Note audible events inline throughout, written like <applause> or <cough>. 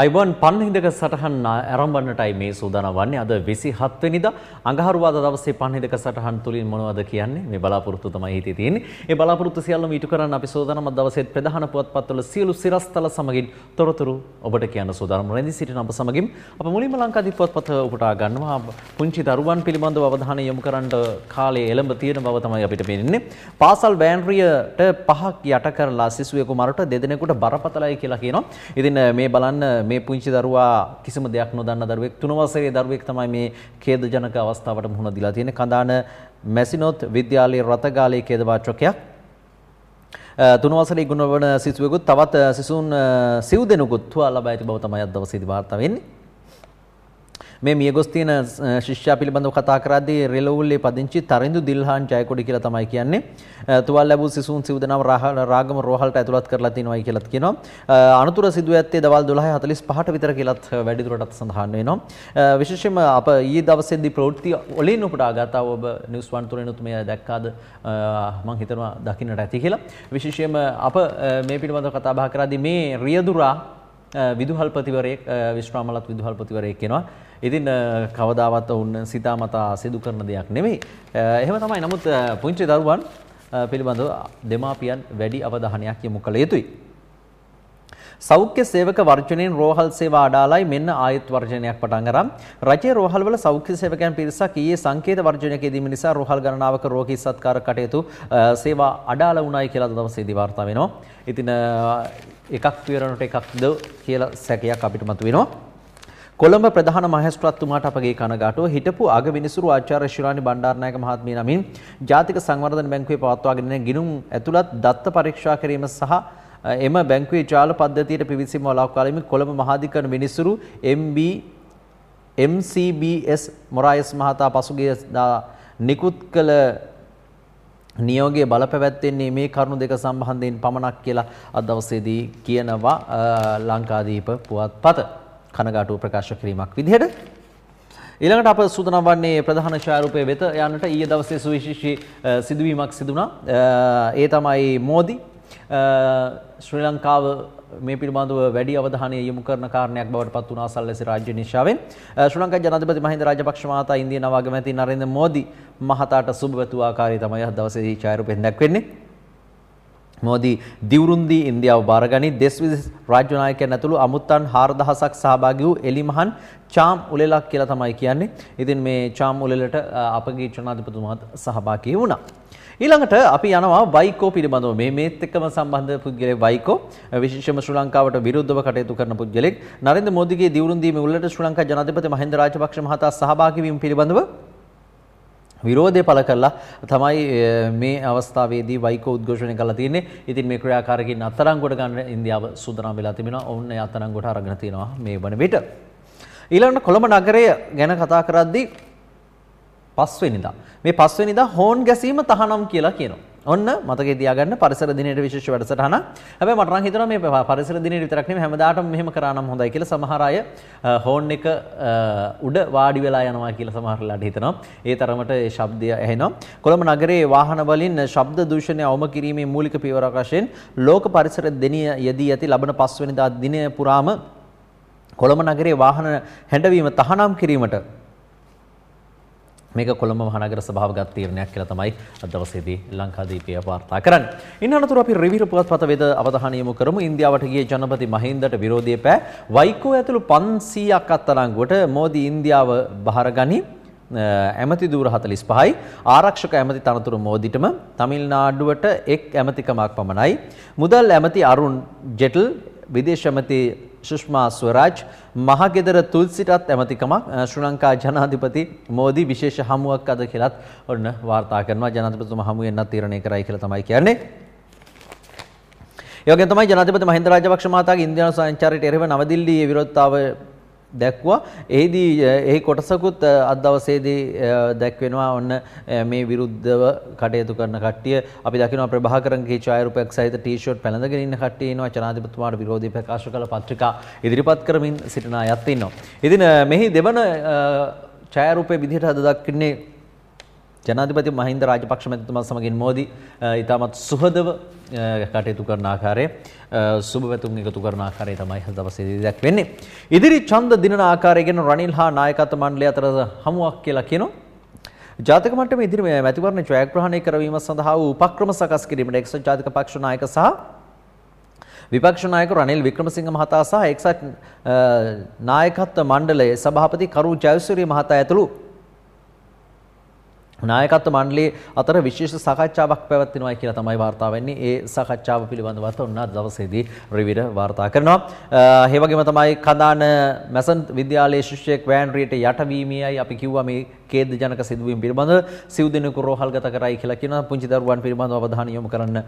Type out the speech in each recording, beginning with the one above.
අයිබන් පන්හිදක සටහන් ඇරම්බන්නටයි මේ සූදානවන්නේ අද විසි හත්වනිදා අඟහරුවාද දවසේ පන්හිදක සටහන් තුළින් මොනවද කියන්නේ මේ බලාපොරොත්තු තමයි හිතේ තියෙන්නේ. ඒ බලාපොරොත්තු සියල්ලම ඊට කරන්න අපි සූදානම් දවසේ ප්‍රධාන පුවත්පත්වල සියලු සිරස්තල සමගින් තොරතුරු ඔබට කියන්න සූදානම් රැඳී සිටින අප සමගින් අප මුලින්ම ලංකාදී පුවත්පත උපුටා ගන්නවා පුංචි දරුවන් පිළිබඳව අවධානය යොමු කරන්න කාලය එළඹ තියෙන බව තමයි අපිට පේන්නේ. පාසල් බෑන්රියට පහක් යට කරලා සිසුවෙකු මරට දෙදෙනෙකුට බරපතලයි කියලා කියනවා. ඉතින් මේ බලන්න මේ පුංචි දරුවා කිසිම දෙයක් නොදන්න දරුවෙක් තුන වසරේ දරුවෙක් තමයි මේ ඛේදජනක අවස්ථාවට මුහුණ දීලා තියෙන්නේ. කඳාන මැසිනොත් විද්‍යාලයේ රතගාලේ ඛේද වාචකයක්. තුන වසරේ ගුණවන සිසුවෙකුත් තවත් සිසුන් සිව් දෙනෙකුත් හොයාලා බයිති බව තමයි අද දවසේදී වාර්තා වෙන්නේ. මේ මියගොස් තියෙන ශිෂ්‍යයා පිළිබඳව කතා කරද්දී රෙලවුල්ලේ පදිංචි තරිඳු දිල්හාන් ජයකොඩි කියලා තමයි කියන්නේ. තුවාල ලැබූ සිසුන් සිව් දෙනාම රාගම රෝහලට ඇතුළත් කරලා තිනවයි කියලාත් කියනවා. අනතුර සිදුව ඇත්තේ දවල් 12:45ට විතර කියලාත් වැඩිදුරටත් සඳහන් වෙනවා. විශේෂයෙන්ම අප ඊයේ දවසේදී ප්‍රවෘත්ති ඔලින් උපුටා ගත්තා ඔබ නිවස් වන්තුරෙනුත් මේ දැක්කාද මං හිතනවා දකින්නට ඇති කියලා. විශේෂයෙන්ම අප මේ පිළිබඳව කතා බහ කරද්දී මේ රියදුරා විදුහල්පතිවරයෙක් විශ්‍රාමලත් විදුහල්පතිවරයෙක් වෙනවා. ඉතින් කවදාවත් ඔවුන් සිතාමතා සිදු කරන දෙයක් නෙමෙයි. එහෙම තමයි. නමුත් පුංචි දරුවන් පිළිබඳව දෙමාපියන් වැඩි අවධානයක් යොමු කළ යුතුයි. සෞඛ්‍ය සේවක වර්ජනයෙන් රෝහල් සේවා අඩාලයි මෙන්න ආයත් වර්ජනයක් පටන් අරන් රජයේ රෝහල් වල සෞඛ්‍ය සේවකයන් පිරිසක් ඊයේ සංකේත වර්ජනයක යෙදීම නිසා රෝහල් ගණනාවක රෝගී සත්කාර කටයුතු සේවා අඩාල වුණායි කියලා අද දවසේදී වාර්තා වෙනවා. ඉතින් එකක් පිරනට එකක්ද කියලා සැකයක් අපිට මතුවෙනවා. කොළඹ ප්‍රධාන මහේස්ත්‍රාත්තුමාට අපගේ කනගාටුව හිටපු අගවිනිසුරු ආචාර්ය ශිරාණි බණ්ඩාරනායක මහත්මිය නමින් ජාතික සංවර්ධන බැංකුවේ පවත්වාගෙන යන ගිණුම් ඇතුළත් දත්ත පරීක්ෂා කිරීම සහ එම බැංකුවේ ජාල පද්ධතියට පිවිසීම වළක්වා ගැනීම කොළඹ මහාධිකරණ විනිසුරු MB MCBS මොරායස් මහතා පසුගිය නිකුත් කළ නියෝගයේ බලපැවැත්වෙන්නේ මේ කරුණු දෙක සම්බන්ධයෙන් පමණක් කියලා අද දවසේදී කියනවා ලංකාදීප පුවත්පත. කනගාටුව ප්‍රකාශ කිරීමක් විදිහට ඊළඟට අප සූදානම් වන්නේ ප්‍රධාන ඡායාරූපය වෙත යන්නට ඊයේ දවසේ සුවිශේෂී සිදුවීමක් සිදුණා. ඒ තමයි මෝදි ශ්‍රී ලංකාව මේ පිළිබඳව වැඩි අවධානය යොමු කරන කාරණයක් බවට පත් වුණා සල්ලැසි රාජ්‍ය නිශාවෙන්. ශ්‍රී ලංකා ජනාධිපති මහින්ද රාජපක්ෂ මහතා ඉන්දියානු අගමැති නරේන්ද්‍ර මෝදි මහතාට සුබ පැතුම් ආකාරය තමයි අද දවසේ ඡායාරූපයෙන් දැක්වෙන්නේ. මෝදී දිවුරුන්දී ඉන්දියාව බාරගනි දෙස් විදෙස් රාජ්‍ය නායකයන් ඇතුළු අමුත්තන් 4000ක් සහභාගී වූ එලිමහන් චාම් උලෙලක් කියලා තමයි කියන්නේ. ඉතින් මේ චාම් උලෙලට අපගේ ජනාධිපතිතුමාත් සහභාගී වුණා. ඊළඟට අපි යනවා වයිකෝ පිළිබඳව මේ මේත් එක්කම සම්බන්ධ පුද්ගලයෙක් වයිකෝ විශේෂයෙන්ම ශ්‍රී ලංකාවට විරුද්ධව කටයුතු කරන පුද්ගලෙක්. නරේන්ද්‍ර මෝදිගේ දිවුරුන්දීමේ උලට ශ්‍රී ලංකා ජනාධිපති මහින්ද රාජපක්ෂ මහතා සහභාගී වීම පිළිබඳව විරෝධය පළ කරලා තමයි මේ අවස්ථාවේදී වයිකෝ උද්ඝෝෂණය කරලා තියෙන්නේ. ඉතින් මේ ක්‍රියාකාරකින් අත්අඩංගුවට ගන්න ඉන්දියාව සූදානම් වෙලා තිබෙනවා. ඔවුන් ඒ අත්අඩංගුවට අරගෙන තිනවා මේ වන විට. ඊළඟට කොළඹ නගරය ගැන කතා කරද්දී පස්වෙනිදා මේ පස්වෙනිදා හෝන් ගැසීම තහනම් කියලා කියනවා. ඔන්න මතක තියාගන්න පරිසර දිනේට විශේෂ වැඩසටහන. හැබැයි මට නම් හිතෙනවා මේ පරිසර දිනේට විතරක් නෙමෙයි හැමදාටම මෙහෙම කරා නම් හොඳයි කියලා සමහර අය හෝන් එක උඩ වාඩි වෙලා යනවා කියලා සමහරලාට හිතනවා. ඒ තරමට ඒ ශබ්දය ඇහෙනවා. කොළඹ නගරයේ වාහන වලින් ශබ්ද දූෂණය අවම කිරීමේ මූලික පියවරක් වශයෙන් ලෝක පරිසර දිනය යෙදී ඇති ලබන 5 වෙනිදා දිනය පුරාම කොළඹ නගරයේ වාහන හැඬවීම තහනම් කිරීමට මේක කොළඹ මහනගර සභාව ගත් තීරණයක් කියලා තමයි අද දවසේදී ලංකාදීපය වාර්තා කරන්නේ. ඉන් අනතුරු අපි රිවිර පුවත්පත වෙත අවධානය යොමු කරමු. ඉන්දියාවට ගිය ජනපති මහින්දට විරෝධය පෑ වයිකෝ ඇතුළු 500ක් අත්අඩංගුවට මෝදි ඉන්දියාව බහරගනි. ඇමති දූර 45යි ආරක්ෂක ඇමති තනතුරු මෝදිටම තමිල්නාඩුවට එක් ඇමතිකමක් පමණයි මුදල් ඇමති අරුන් ජෙටල් විදේශ ඇමති සුෂ්මා ස්වරාජ් මහගෙදර තුල්සිටත් ඇමතිකමක් ශ්‍රී ලංකා ජනාධිපති මෝදි විශේෂ හමුවක් අද කියලාත් ඔන්න වාර්තා කරනවා ජනාධිපතිතුමා හමු වෙන්නත් තීරණය කරයි කියලා තමයි කියන්නේ ඒ වගේම තමයි ජනාධිපති මහින්ද රාජපක්ෂ මහතාගේ ඉන්දියානු සංචාරයට එරෙහිව නවදිල්ලියේ විරෝධතාවය දැක්වා. එහිදී එහි කොටසකුත් අද දවසේදී දැක්වෙනවා ඔන්න මේ විරුද්ධව කටයුතු කරන කට්ටිය. අපි දකිනවා ප්‍රභාකරන්ගේ ඡායාරූපයක් සහිත ටී-ෂර්ට් පැළඳගෙන ඉන්න කට්ටිය ඉනවා. ජනාධිපතිතුමාට විරෝධී ප්‍රකාශ කළ පත්‍රිකා ඉදිරිපත් කරමින් සිටින අයත් ඉන්නවා. ඉතින් මෙහි දෙවන ඡායාරූපයේ විදිහට අද දක්වන්නේ ජනාධිපති මහින්ද රාජපක්ෂ මැතිතුමා සමගින් මෝදි ඉතාමත් සුහදව කටයුතු කරන ආකාරය සුභවැතුම් එකතු කරන ආකාරය තමයි හෙට දවසේදී දැක්වෙන්නේ. ඉදිරි ඡන්ද දිනන ආකාරය ගැන රනිල් හා නායකත්ව මණ්ඩලය අතර හමුවක් කියලා කියනවා. ජාතික මට්ටමේ ඉදිරි මැතිවරණ ජයග්‍රහණය කරවීම සඳහා වූ උපක්‍රම සකස් කිරීමට එක්සත් ජාතික පක්ෂ නායක සහ විපක්ෂ නායක රනිල් වික්‍රමසිංහ මහතා සහ එක්සත් නායකත්ව මණ්ඩලයේ සභාපති කරු ජයසූරිය මහතා ඇතුළු නායකත්ව මණ්ඩලයේ අතර විශේෂ සාකච්ඡාවක් පැවැත්වෙනවා කියලා තමයි වාර්තා වෙන්නේ. ඒ සාකච්ඡාව පිළිබඳව තොන්නා දවසේදී රිවිර වාර්තා කරනවා. ඒ වගේම තමයි කඳාන මැසන් විද්‍යාලයේ ශිෂ්‍යයෙක් වෑන් රියට යටවීමයි අපි කිව්වා මේ ඛේද ජනක සිදුවීම් පිළිබඳව සිව් දිනක රෝහල්ගත කරයි කියලා කියනවා. පුංචි දරුවන් පිළිබඳව අවධානය යොමු කරන්න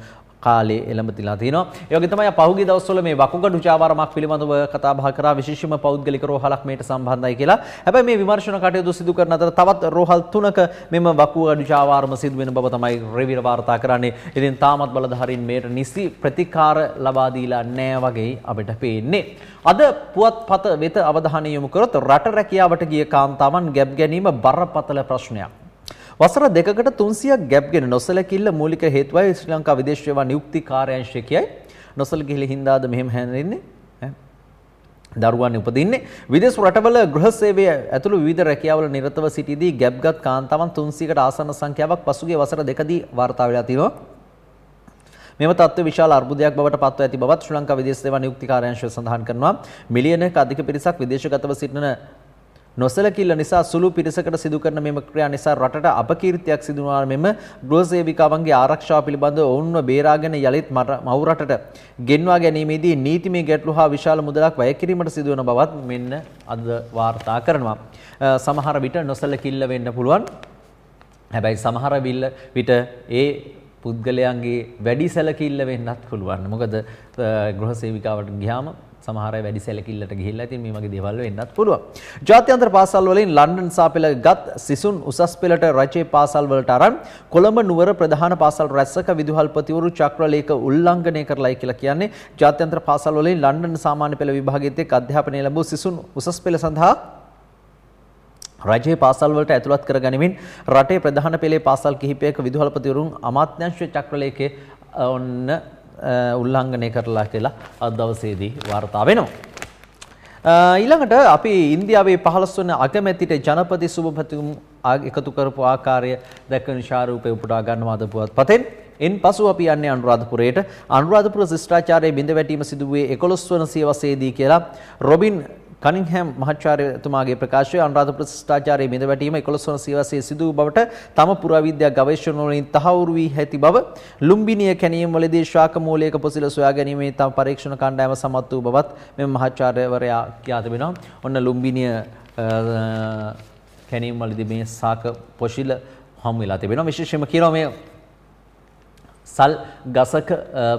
කාලේ එළඹ තිලා තිනවා. ඒ වගේ තමයි පහුගිය දවස්වල මේ වකුගඩු චාවාරමක් පිළිබඳව කතා බහ කරා විශේෂම පෞද්ගලික රෝහලක් මේට සම්බන්ධයි කියලා. හැබැයි මේ විමර්ශන කටයුතු සිදු කරන අතර තවත් රෝහල් තුනක මෙම වකුව අඩුචාවාරම සිදුවෙන බව තමයි රෙවිර වාර්තා කරන්නේ. ඉතින් තාමත් බලධාරීන් මේට නිසි ප්‍රතිකාර ලබා දීලා නැහැ වගේ අපිට පේන්නේ. අද පුවත්පත වෙත අවධානය යොමු කරොත් රට රැකියාවට ගිය කාන්තාවන් ගැබ් ගැනීම බරපතල ප්‍රශ්නයක්. වසර දෙකකට 300ක් ගැප් ගෙන නොසලකිල්ල මූලික හේතුවයි ශ්‍රී ලංකා විදේශ සේවා නියුක්ති කාර්යාංශය කියයි. නොසලකිල්ල හින්දාද මෙහෙම හැදෙන්නේ. දරුවන් උපදින්නේ විදේශ රටවල ගෘහ සේවය ඇතුළු විවිධ රැකියාවල නිරතව සිටිදී ගැබ්ගත් කාන්තාවන් 300කට ආසන්න සංඛ්‍යාවක් පසුගිය වසර දෙකදී වාර්තා වෙලා තිබෙනවා. මෙම තත්ත්වය විශාල අර්බුදයක් බවට පත්ව ඇති බවත් ශ්‍රී ලංකා විදේශ සේවා නියුක්ති කාර්යාංශය සඳහන් කරනවා. මිලියනක අධික පිරිසක් විදේශගතව සිටින නොසලකිල්ල නිසා සුළු පිරිසකට සිදු කරන මෙම ක්‍රියා නිසා රටට අපකීර්තියක් සිදු වුණා මෙම ගෘහසේවිකාවන්ගේ ආරක්ෂාව පිළිබඳව ඔවුන්ව බේරාගෙන යලිත් මව් රටට ගෙන්වා ගැනීමේදී නීතිමය ගැටලු හා විශාල මුදලක් වැය කිරීමට සිදුවන බවත් මෙන්න අද වාර්තා කරනවා. සමහර විට නොසලකිල්ල වෙන්න පුළුවන්. හැබැයි සමහර විට ඒ පුද්ගලයන්ගේ වැඩි සැලකිල්ල වෙන්නත් පුළුවන්. මොකද ගෘහසේවිකාවට ගියාම සමහර වැඩි සැලකිල්ලට ගිහිල්ලා ඉතින් මේ වගේ දේවල් වෙන්නත් පුළුවන්. ජාත්‍යන්තර පාසල් වලින් ලන්ඩන් සා පෙළ ගත් සිසුන් උසස් පෙළට රජයේ පාසල් වලට අරන් කොළඹ නුවර ප්‍රධාන පාසල් රැස්සක විදුහල්පතිවරු චක්‍රලේඛ උල්ලංඝනය කරලායි කියලා කියන්නේ ජාත්‍යන්තර පාසල් වලින් ලන්ඩන් සාමාන්‍ය පෙළ විභාගයේත් එක් අධ්‍යාපනය ලැබූ සිසුන් උසස් පෙළ සඳහා රජයේ පාසල් වලට ඇතුළත් කර ගනිමින් රටේ ප්‍රධාන පෙළේ පාසල් කිහිපයක විදුහල්පතිවරුන් අමාත්‍යංශ චක්‍රලේඛයේ ඔන්න උල්ලංඝනය කරලා කියලා අද දවසේදී වාර්තා වෙනවා. ඊළඟට අපි ඉන්දියාවේ 15 වන අගමැතිට ජනපති සුභපතිතුම් එකතු කරපු ආකාරය දැක්වෙන ශාරූපය උපුටා ගන්නවා අද පුවත්පතෙන්. එන් පසු අපි යන්නේ අනුරාධපුරයට අනුරාධපුර ශිෂ්ටාචාරයේ බිඳ වැටීම සිදුවේ 11 වන සියවසේදී කියලා රොබින් කනින්හැම් මහාචාර්යතුමාගේ ප්‍රකාශය අනුරාධපුර ශිෂ්ටාචාරයේ බිඳවැටීම 11 වන සියවසේ සිදු වූ බවට තම පුරාවිද්‍යා ගවේෂණ වලින් තහවුරු වී ඇති බව ලුම්බිනිය කැණියම් වලදී ශාක මූලයක පොසිල සොයා ගැනීමේ තම පරීක්ෂණ කණ්ඩායම සමත් වූ බවත් මෙම මහාචාර්යවරයා කියා තිබෙනවා. ඔන්න ලුම්බිනිය කැණියම් වලදී මේ ශාක පොසිල හමු වෙලා තිබෙනවා. විශේෂයෙන්ම කියනවා මේ සල් ගසක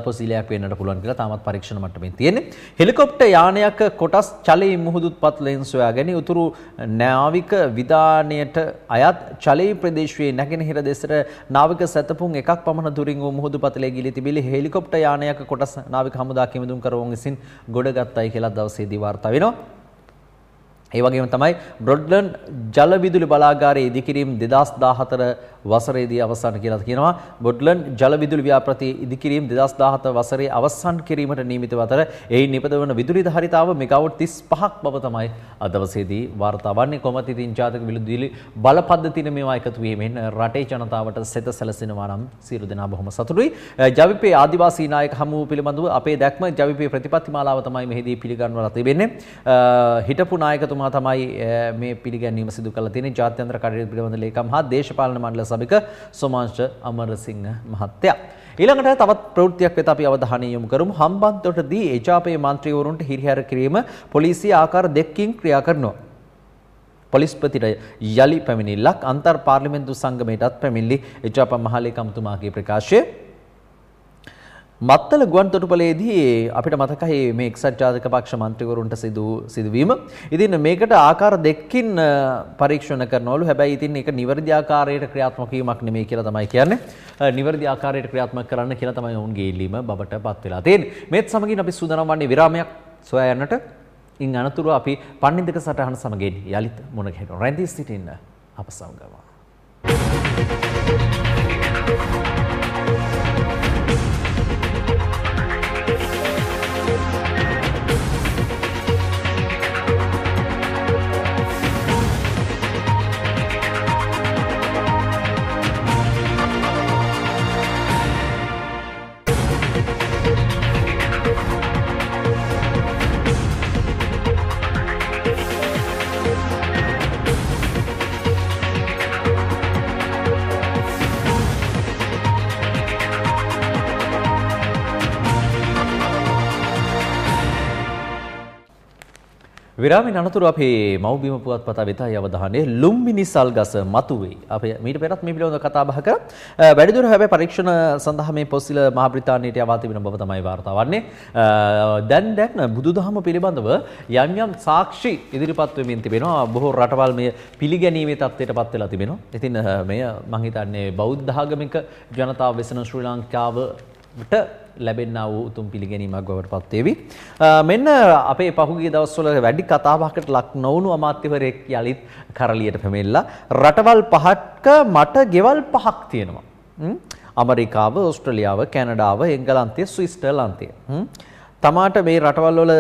පොසිලයක් වෙන්නට පුළුවන් කියලා තාමත් පරීක්ෂණ මට්ටමින් තියෙන්නේ. හෙලිකොප්ටර් යානයක කොටස් ජලයේ මුහුදුත්පත් ලෙන් සොයා ගැනීම උතුරු නාවික විධානයට අයත් ජලයේ ප්‍රදේශයේ නැගෙනහිර දෙසට නාවික සැතපුම් එකක් පමණ දුරින් වූ මුහුදුපත් ලේ ගිලී තිබිලි හෙලිකොප්ටර් යානයක කොටස් නාවික හමුදා කිමිදුම් කරවුන් විසින් ගොඩගත්තයි කියලා දවසේදී වාර්තා වෙනවා. ඒ වගේම තමයි බ්‍රොඩ්ලන් ජල විදුලි බලාගාරයේ ඉදිකිරීම 2014 වසරේදී අවසන් කියලා කියනවා. බොඩ්ලන් ජල විදුලි ව්‍යාපෘති ඉදිකිරීම 2017 වසරේ අවසන් කිරීමට නියමිත අතර එයින් නිපදවන විදුලි ධාරිතාව මෙගාවොට් 35ක් බව තමයි අද දවසේදී වාර්තා වන්නේ. කොහොමද ඉතින් ජාතික විදුලි බල පද්ධතින මේවා එකතු වීමෙන් රටේ ජනතාවට සෙත සැලසෙනවා නම් සියලු දෙනා බොහොම සතුටුයි. ජවිපේ ආදිවාසී නායක හමුව පිළිබඳව අපේ දැක්ම ජවිපේ ප්‍රතිපත්ති මාලාව තමයි මෙහිදී පිළිගන්වලා තිබෙන්නේ. හිටපු නායකතුමා තමයි මේ පිළිගැන්වීම සිදු කළා තියෙන්නේ. ජාත්‍යන්තර කටයුතු පිළිබඳ ලේකම් හා දේශපාලන මණ්ඩල සභික සෝමාංශ අමරසිංහ මහත්තයා. ඊළඟට තවත් ප්‍රවෘත්තියක් වෙත අපි අවධානය යොමු කරමු. හම්බන්තොටදී එජාපයේ මන්ත්‍රීවරුන්ට හිරිහැර කිරීම පොලිසිය ආකාර දෙකකින් ක්‍රියා කරනවා. පොලිස්පතිට යලි පැමිණිල්ලක් අන්තර් පාර්ලිමේන්තු සංගමයටත් පැමිණිලි එජාපා මහලේ කමතුමාගේ ප්‍රකාශය මත්තල ගුවන් තොටුපලේදී අපිට මතකයි මේ එක්සත් ජාතික පක්ෂ මන්ත්‍රීවරුන්ට සිදු සිදුවීම. ඉතින් මේකට ආකාර දෙකකින් පරීක්ෂණ කරනවලු. හැබැයි ඉතින් ඒක නිවැරදි ආකාරයට ක්‍රියාත්මක වීමක් නෙමෙයි කියලා තමයි කියන්නේ. නිවැරදි ආකාරයට ක්‍රියාත්මක කරන්න කියලා තමයි ඔවුන්ගේ ඉල්ලීම බබටපත් වෙලා තියෙන්නේ. මේත් සමගින් අපි සූදානම් වන්නේ විරාමයක් සොයා යන්නට. ඉන් අනතුරුව අපි පණ්ඩිතක සටහන සමගින් යලිත් මුණ ගැහෙනවා. රැඳී සිටින්න අප සමගම. Thank you. විරාමෙන් අනතුරු අපේ මව්බිම පුවත්පත වෙතයි අවධානය ලුම්බිනි සල්ගස මතුවේ. අපි මීට පෙරත් මේ පිළිබඳව කතා බහ කරා. වැඩිදුර හැබැයි පරීක්ෂණ සඳහා මේ පොසිල මහා බ්‍රිතාන්‍යයට යවා තිබෙන බව තමයි වාර්තා වන්නේ. දැන් දැන් බුදුදහම පිළිබඳව යම් යම් සාක්ෂි ඉදිරිපත් වෙමින් තිබෙනවා. බොහෝ රටවල් මේ පිළිගැනීමේ තත්ත්වයටපත් වෙලා තිබෙනවා. ඉතින් මෙය මම හිතන්නේ බෞද්ධ ආගමික ජනතාව වෙසෙන ශ්‍රී ලංකාවට ලැබෙන්නා වූ උතුම් පිළිගැනීමක් බවට පත්වේවි. මෙන්න අපේ පහුගිය දවස්වල වැඩි කතාබහකට ලක් නොවුණු අමාත්‍යවරයෙක් යළිත් කරලියට පැමිණලා රටවල් පහක මට ගෙවල් පහක් තියෙනවා. ඇමරිකාව, ඕස්ට්‍රේලියාව, කැනඩාව, එංගලන්තය, ස්විස්ටර්ලන්තය. තමාට මේ රටවල් වල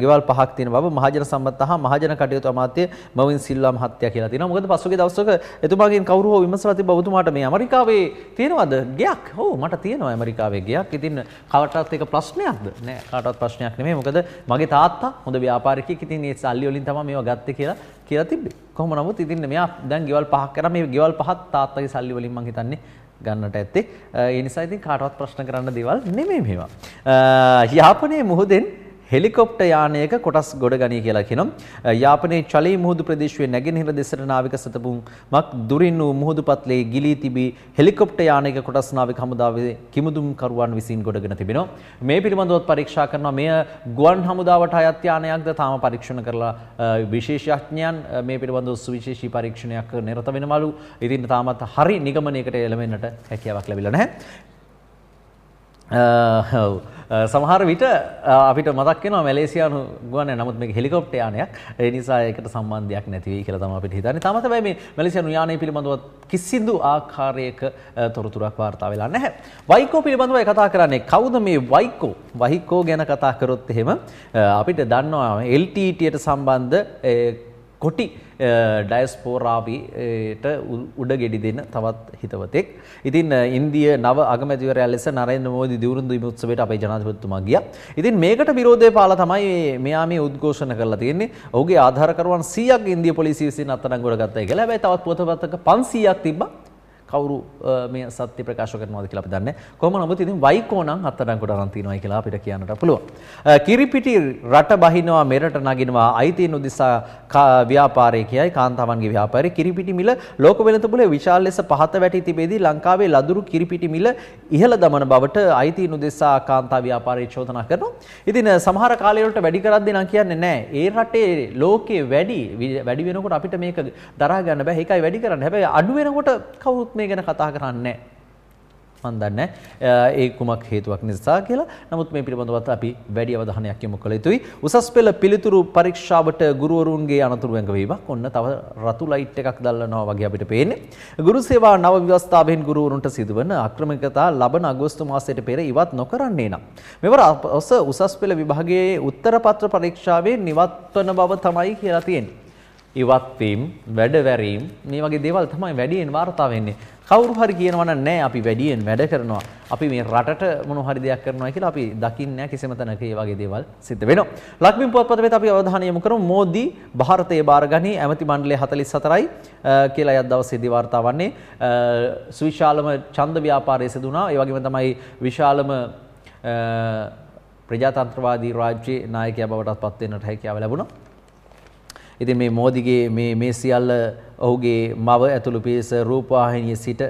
ගෙවල් පහක් තියෙන බව මහජන සම්බන්ධතා හා මහජන කටයුතු අමාත්‍ය මවින් සිල්වා මහත්තයා කියලා තියෙනවා. මොකද පසුගිය දවස්වල එතුමාගෙන් කවුරු හෝ විමසලා තිබ්බ ඔබතුමාට මේ ඇමරිකාවේ තියෙනවද ගෙයක්? ඔව් මට තියෙනවා ඇමරිකාවේ ගෙයක්. ඉතින් කවටවත් ඒක ප්‍රශ්නයක්ද? නෑ කාටවත් ප්‍රශ්නයක් නෙමෙයි. මොකද මගේ තාත්තා හොඳ ව්‍යාපාරිකයෙක්. ඉතින් ඒ සල්ලි වලින් තමයි මේවා ගත්තේ කියලා කියලා තිබ්බේ. කොහොම නමුත් ඉතින් මෙයා දැන් ගෙවල් පහක් කරා මේ ගෙවල් පහත් තාත්තගේ සල්ලි වලින් මං හිතන්නේ ගන්නට ඇත්තේ. ඒ නිසා ඉතින් කාටවත් ප්‍රශ්න කරන්න දේවල් නෙමෙයි මේවා. යාපනයේ මුහුදෙන් හෙලිකොප්ට යානයක කොටස් ගොඩ ගනී කියලා කියනම්. යාපනයේ චලී මුහුදු ප්‍රදේශයේ නැගෙනහිර දෙසට නාවික සතපුම්මක් දුරින් වූ මුහුදු පත්ලේ ගිලී තිබී හෙලිකොප්ට යානයක කොටස් නාවික හමුදාවේ කිමුදුම්කරුවන් විසින් ගොඩගෙන තිබෙනවා. මේ පිළිබඳවත් පරීක්ෂා කරනවා මෙය ගුවන් හමුදාවට අයත් යානයක්ද තාම පරීක්ෂණ කරලා විශේෂඥයන් මේ පිළිබඳව සුවිශේෂී පරීක්ෂණයක් නිරත වෙනවලු. ඉතින් තාමත් හරි නිගමනයකට එළමෙන්නට හැකියාවක් ලැබිලා නැහැ. සමහර විට අපිට මතක් වෙනවා මැලේසියානු ගුවනේ නමුත් මේක හෙලිකොප්ටර් යානයක් ඒ නිසා ඒකට සම්බන්ධයක් නැති වෙයි කියලා තමයි අපිට හිතන්නේ. තාම තමයි මේ මැලේසියානු යානය පිළිබඳව කිසිදු ආකාරයක තොරතුරක් වාර්තා වෙලා නැහැ. වයිකෝ පිළිබඳවයි කතා කරන්නේ. කවුද මේ වයිකෝ? වයිකෝ ගැන කතා කරොත් එහෙම අපිට දන්නවා LTTට සම්බන්ධ කොටි ඩයස්පෝරාවීට උඩ ගෙඩි දෙන තවත් හිතවතෙක්. ඉතින් ඉන්දිය නව අගමැතිවරයා ලෙස නරේන්ද්‍ර මෝදි දිවුරුන් දීම උත්සවයට අපේ ජනාධිපතිතුමා ගියා. ඉතින් මේකට විරෝධය පාලා තමයි මෙයා මේ උද්ඝෝෂණ කරලා තියෙන්නේ. ඔහුගේ ආධාරකරුවන් 100ක් ඉන්දිය පොලිසිය විසින් අත්අඩංගුවට ගත්තා කියලා. හැබැයි තවත් පොතපතක 500ක් තිබ්බා. කවුරු මේ සත්‍ය ප්‍රකාශ කරනවාද කියලා අපි දන්නේ කොහොම නමුත් ඉතින් වයිකෝ නම් අත්අඩංගුවට අරන් තියනවායි කියලා අපිට කියන්නට පුළුවන්. කිරිපිටි රට බහිනවා මෙරට නගිනවා අයිතීන් උදෙසා ව්‍යාපාරය කියයි කාන්තාවන්ගේ ව්‍යාපාරය කිරිපිටි මිල ලෝක වෙළඳපොලේ විශාල ලෙස පහත වැටි තිබෙදී ලංකාවේ ලදුරු කිරිපිටි මිල ඉහළ දමන බවට අයිතීන් උදෙසා කාන්තා ව්‍යාපාරය චෝදනා කරනවා. ඉතින් සමහර කාලයකට වැඩි කරද්දී නම් කියන්නේ නැහැ. ඒ රටේ ලෝකේ වැඩි වැඩි වෙනකොට අපිට මේක දරා ගන්න බෑ. ඒකයි වැඩි කරන්නේ. හැබැයි අඩු වෙනකොට කවුරුත් මේ ගැන කතා කරන්නේ මන් දන්නේ ඒ කුමක් හේතුවක් නිසා කියලා. නමුත් මේ පිළිබඳව අපි වැඩි අවධානයක් යොමු කළ යුතුයි. උසස් පෙළ පිළිතුරු පරීක්ෂාවට ගුරුවරුන්ගේ අනතුරු වැඟවීමක් ඔන්න තව රතු ලයිට් එකක් දැල්වනවා වගේ අපිට පේන්නේ. ගුරු සේවා නව ව්‍යවස්ථාවෙන් ගුරුවරුන්ට සිදුවන ආක්‍රමිකතා ලබන අගෝස්තු මාසයට පෙර ඉවත් නොකරන්නේ නම් මෙවර උසස් පෙළ විභාගයේ උත්තර පත්‍ර පරීක්ෂාවේ නිවත්වන බව තමයි කියලා තියෙන්නේ. ඉවත්වීම් වැඩවැරීම් මේ වගේ දේවල් තමයි වැඩියෙන් වාර්තා වෙන්නේ. කවුරු හරි කියනවා නම් නෑ අපි වැඩියෙන් වැඩ කරනවා. අපි මේ රටට මොන හරි දෙයක් කරනවා කියලා අපි දකින්නේ කිසිම තැනක මේ වගේ දේවල් සිද්ධ වෙනවා. ලක්බිම් පුවත්පත වෙත අපි අවධානය යොමු කරමු මෝදි ಭಾರತයේ බාරගනි ඇමති මණ්ඩලය 44යි කියලා යත් දවසේදී වාර්තා වන්නේ සුවිශාලම ඡන්ද ව්‍යාපාරය සිදු වුණා. ඒ වගේම තමයි විශාලම ප්‍රජාතන්ත්‍රවාදී රාජ්‍යයේ නායකයා බවටත් පත් වෙන්නට හැකියාව ලැබුණා. ඉතින් මේ මෝදිගේ මේ මේ සියල්ල ඔහුගේ මව ඇතුළු පිරිස රූපවාහිනියේ සිට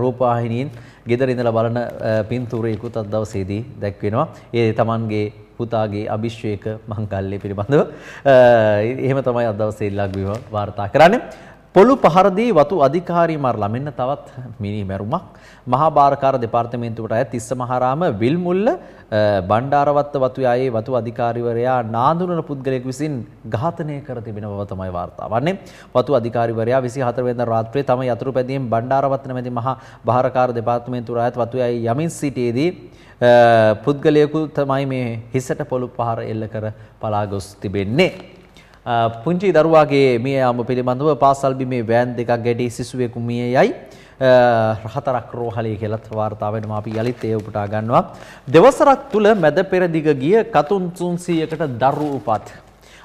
රූපවාහිනියෙන් ගෙදර ඉඳලා බලන පින්තූරයකුත් අද දවසේදී දැක්වෙනවා. ඒ තමන්ගේ පුතාගේ අභිෂේක මංගල්‍ය පිළිබඳව එහෙම තමයි අද දවසේ ලඟවීම වාර්තා කරන්නේ. පොළු පහරදී වතු අධිකාරී මර ළමෙන්න තවත් මිනි මැරුමක් මහාභාරකාර දෙපාර්තමේන්තුවට අය තිස්ස මහරාම විල්මුල්ල බණ්ඩාරවත්ත වතු යායේ වතු අධිකාරිවරයා නාඳුනන පුද්ගලයෙක් විසින් ඝාතනය කර තිබෙන බව තමයි වාර්තා වන්නේ. වතු අධිකාරිවරයා 24 වෙනිදා රාත්‍රියේ තම යතුරු පැදියෙන් බණ්ඩාරවත්ත නැමැති මහා භාරකාර දෙපාර්තමේන්තුවට අයත් වතු යායේ යමින් සිටියේදී පුද්ගලයෙකු තමයි මේ හිසට පොළු පහර එල්ල කර පලා ගොස් තිබෙන්නේ. පුංචි දරුවාගේ මිය යාම පිළිබඳව පාසල් බිමේ වෑන් දෙකක් ගැටි සිසුවෙකු මිය යයි. රහතරක් රෝහලේ කියලත් වාර්තා වෙනවා අපි යලිත් ඒ උපුටා ගන්නවා. දෙවසරක් තුල මැද පෙරදිග ගිය කතුන් 300කට දරු උපත්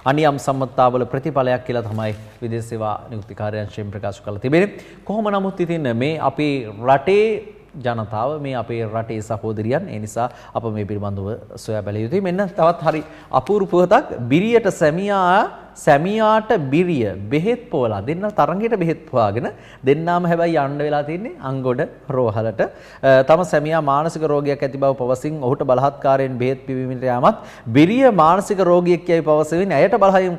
අනියම් සම්මතාවල ප්‍රතිඵලයක් කියලා තමයි විදේශ සේවා නියුක්ති කාර්යාංශයෙන් ප්‍රකාශ කරලා තිබෙන්නේ. කොහොම නමුත් ඉතින් මේ අපේ රටේ ජනතාව මේ අපේ රටේ සහෝදරියන් ඒ නිසා අප මේ පිළිබඳව සොයා බැලිය යුතුයි. මෙන්න තවත් හරි අපූර්ව පුවතක් බිරියට සැමියා සැමියාට බිරිය බෙහෙත් පොවලා දෙන්න තරඟයට බෙහෙත් පොවාගෙන දෙන්නාම හැබැයි යන්න වෙලා තියෙන්නේ අංගොඩ රෝහලට. තම සැමියා මානසික රෝගයක් ඇති බව පවසින් ඔහුට බලහත්කාරයෙන් බෙහෙත් පිවීමට යාමත් බිරිය මානසික රෝගියෙක් යයි පවසමින් ඇයට බලහින්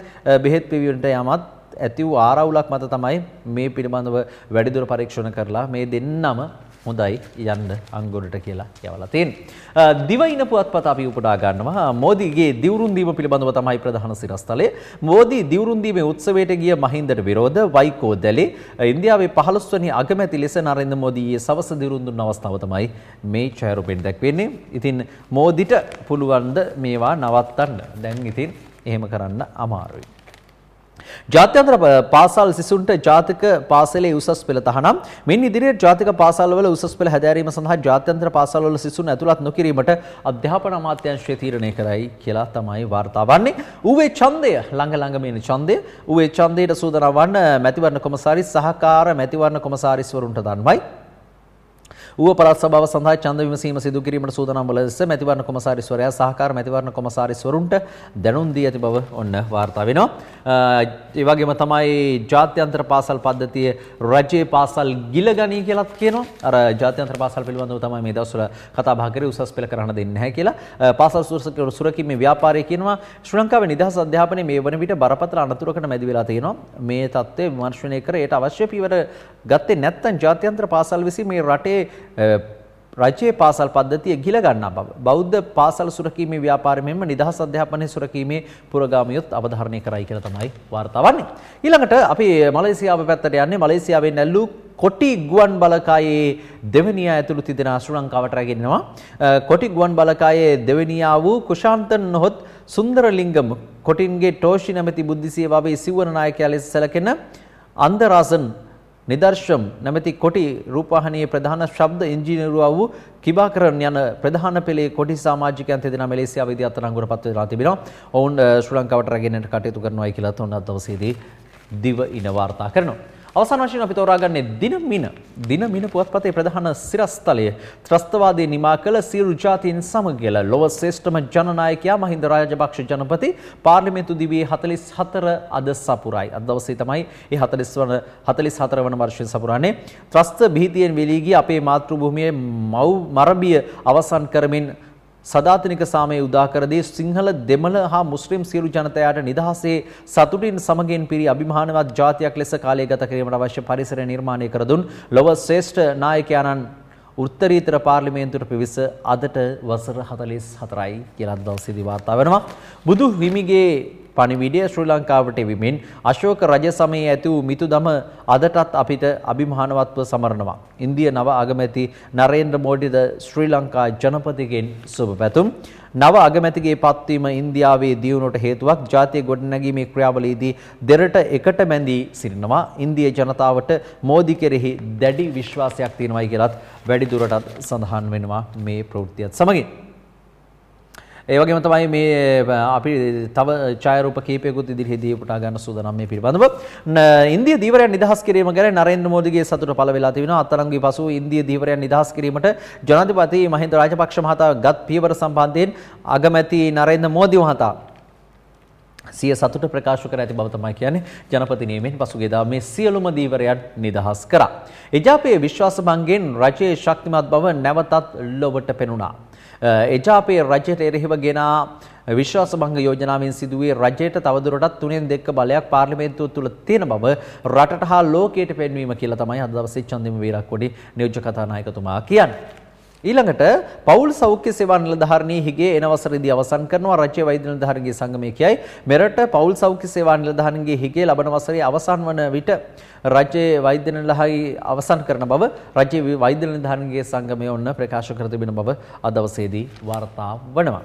බෙහෙත් පිවීමට යාමත් ඇති වූ ආරවුලක් මත තමයි මේ පිළිබඳව වැඩිදුර පරීක්ෂණ කරලා මේ දෙන්නම හොඳයි යන්න අංගොඩට කියලා යවලා තියෙනවා. දිවයින පුවත්පත අපි උපුටා ගන්නවා. මෝදිගේ දිවුරුන් දීම පිළිබඳව තමයි ප්‍රධාන සිරස්තලය. මෝදි දිවුරුන් දීමේ උත්සවයට ගිය මහින්දට විරෝධ වයිකෝ දැලේ ඉන්දියාවේ 15 වෙනි අගමැති ලෙස නරේන්ද්‍ර මෝදිගේ සවස දිවුරුන් දුන්න අවස්ථාව තමයි මේ ඡායාරූපයෙන් දැක්වෙන්නේ. ඉතින් මෝදිට පුළුවන් මේවා නවත්තන්න. දැන් ඉතින් එහෙම කරන්න අමාරුයි. ජාත්‍යන්තර පාසල් සිසුන්ට ජාතික පාසලේ උසස් පෙළ තහනම් මෙන් ඉදිරියට ජාතික පාසල්වල උසස් පෙළ හැදෑරීම සඳහා ජාත්‍යන්තර පාසල්වල සිසුන් ඇතුළත් නොකිරීමට අධ්‍යාපන අමාත්‍යාංශය තීරණය කරයි කියලා තමයි වාර්තා වන්නේ. ඌවේ ඡන්දය ළඟ ළඟම එන ඡන්දය ඌවේ ඡන්දයට සූදානම් වන්න මැතිවරණ කොමසාරිස් සහකාර මැතිවරණ කොමසාරිස්වරුන්ට දන්වයි. ඌව පළාත් සභාව සඳහා ඡන්ද විමසීම සිදු කිරීමට සූදානම් වන ලෙස මැතිවරණ කොමසාරිස්වරයා සහකාර මැතිවරණ කොමසාරිස්වරුන්ට දැනුම් දී ඇති බව ඔන්න වාර්තා වෙනවා. ඒ වගේම තමයි ජාත්‍යන්තර පාසල් පද්ධතිය රජයේ පාසල් ගිල ගනී කියලත් කියනවා. අර ජාත්‍යන්තර පාසල් පිළිබඳව තමයි මේ දවස්වල කතා බහ කරේ උසස් පෙළ කරන්න දෙන්නේ නැහැ කියලා. පාසල් සුරකින් මේ ව්‍යාපාරය කියනවා ශ්‍රී ලංකාවේ නිදහස් අධ්‍යාපනයේ මේ වන විට බරපතල අනතුරකට මැදි වෙලා තියෙනවා. මේ තත්ත්වය විමර්ශනය කර ඒට අවශ්‍ය පියවර ගත්තේ නැත්නම් ජාත්‍යන්තර පාසල් විසින් මේ රටේ රජයේ පාසල් පද්ධතිය ගිල ගන්නා බව බෞද්ධ පාසල් සුරකීමේ ව්‍යාපාරය මෙන්ම නිදහස් අධ්‍යාපනයේ සුරකීමේ පුරගාමියොත් අවධාරණය කරයි කියලා තමයි වාර්තා වන්නේ. ඊළඟට අපි මලේසියාව පැත්තට යන්නේ මලේසියාවෙන් ඇල්ලූ කොටි ගුවන් බලකායේ දෙවනියා ඇතුළු තිදෙනා ශ්‍රී ලංකාවට රැගෙනවා. කොටි ගුවන් බලකායේ දෙවනියා වූ කුෂාන්තන් නොහොත් සුන්දරලිංගම් කොටින්ගේ ටෝෂි නැමැති බුද්ධි සේවාවේ සිවුවන නායකයා ලෙස සැලකෙන අන්දරාසන් නිදර්ශම් නැමැති කොටි රූපවාහිනියේ ප්‍රධාන ශබ්ද ඉංජිනේරුවා වූ කිබාකරන් යන ප්‍රධාන පෙළේ කොටි සමාජිකයන් තෙදෙනා මැලේසියාවේදී අත්අඩංගුවටපත් වෙලා තිබෙනවා. ඔවුන් ශ්‍රී ලංකාවට රැගෙන එන්නට කටයුතු කරනවායි කියලා තුන්වන දවසේදී දිව ඉන වාර්තා කරනවා. අවසාන වශයෙන් අපි තෝරාගන්නේ දින මින දින මින පුවත්පතේ ප්‍රධාන සිරස්තලය ත්‍රස්තවාදී නිමා කළ සියලු ජාතීන් සමගල ලොව ශ්‍රේෂ්ඨම ජනනායකයා මහින්ද රාජපක්ෂ ජනපති පාර්ලිමේන්තු දිවියේ 44 අද සපුරයි අද දවසේ තමයි මේ 40 වන 44 වන වර්ෂය සපුරන්නේ ත්‍රස්ත බිහිතියෙන් වෙලී ගිය අපේ මාතෘභූමියේ මව් මරබිය අවසන් කරමින් සදාතනික සාමය උදාකරදී සිංහල දෙමළ හා මුස්ලිම් සියලු ජනතයාට නිදහසේ සතුටින් සමගින් පිරි අභිමානවත් ජාතියක් ලෙස කාලය ගත කිරීමට අවශ්‍ය පරිසරය නිර්මාණය කර දුන් ලොව ශ්‍රේෂ්ඨ නායකයාණන් උත්තරීතර පාර්ලිමේන්තුවට පිවිස අදට වසර 44යි කියලා දවසේදී වාර්තා වෙනවා බුදු හිමිගේ පණිවිඩය ශ්‍රී ලංකාවට එවිමෙන් අශෝක රජ සමයේ ඇති වූ මිතුදම අදටත් අපිට අභිමානවත්ව සමරනවා. ඉන්දිය නව අගමැති නරේන්ද්‍ර මෝඩිද ශ්‍රී ලංකා ජනපතිගෙන් සුබ පැතුම්. නව අගමැතිගේ පත්වීම ඉන්දියාවේ දියුණුවට හේතුවක් ජාතිය ගොඩනැගීමේ ක්‍රියාවලියේදී දෙරට එකට බැඳී සිටිනවා. ඉන්දිය ජනතාවට මෝදි කෙරෙහි දැඩි විශ්වාසයක් තියෙනවායි කියලත් වැඩිදුරටත් සඳහන් වෙනවා මේ ප්‍රවෘත්තියත් සමගින්. ඒවගේම තමයි මේ අපි තව ඡායරූප කීපයකුත් ඉදිරියේදී උපුටා ගන්න සූදානම් මේ පිළිබඳව. ඉන්දිය දීවරයන් නිදහස් කිරීම ගැන නරේන්ද්‍ර මෝදිගේ සතුට පළ වෙලා තිබෙනවා. අත්තරංගුයි පසු ඉන්දිය දීවරයන් නිදහස් කිරීමට ජනාධිපති මහින්ද රාජපක්ෂ මහතා ගත් පියවර සම්බන්ධයෙන් අගමැති නරේන්ද්‍ර මෝදි මහතා සිය සතුට ප්‍රකාශ කර ඇති බව තමයි කියන්නේ ජනපති නීමෙන් පසුගියදා මේ සියලුම දීවරයන් නිදහස් කරා. එජාපයේ විශ්වාස භංගයෙන් රජයේ ශක්තිමත් බව නැවතත් ලොවට පෙනුණා. එජාපයේ රජයට එරෙහිව ගෙනා විශ්වාස භංග යෝජනාවෙන් සිදුවේ රජයට තවදුරටත් තුනෙන් දෙක බලයක් පාර්ලිමේන්තුව තුළ තියෙන බව රටට හා ලෝකයට පෙන්වීම කියලා තමයි අද දවසේ චන්දිම වීරක්කොඩි නියෝජ්‍ය කතානායකතුමා කියන්නේ. ඊළඟට පවුල් සෞඛ්‍ය සේවා නිලධාරිනී හිගේ එන වසරේදී අවසන් කරනවා රාජ්‍ය වෛද්‍ය නිලධාරිනීගේ සංගමය කියයි මෙරට පවුල් සෞඛ්‍ය සේවා නිලධාරිනීගේ හිගේ ලබන වසරේ අවසන් වන විට රාජ්‍ය වෛද්‍ය නිලධාරි අවසන් කරන බව රාජ්‍ය වෛද්‍ය නිලධාරිනීගේ සංගමය ඔන්න ප්‍රකාශ කර තිබෙන බව අද දවසේදී වාර්තා වනවා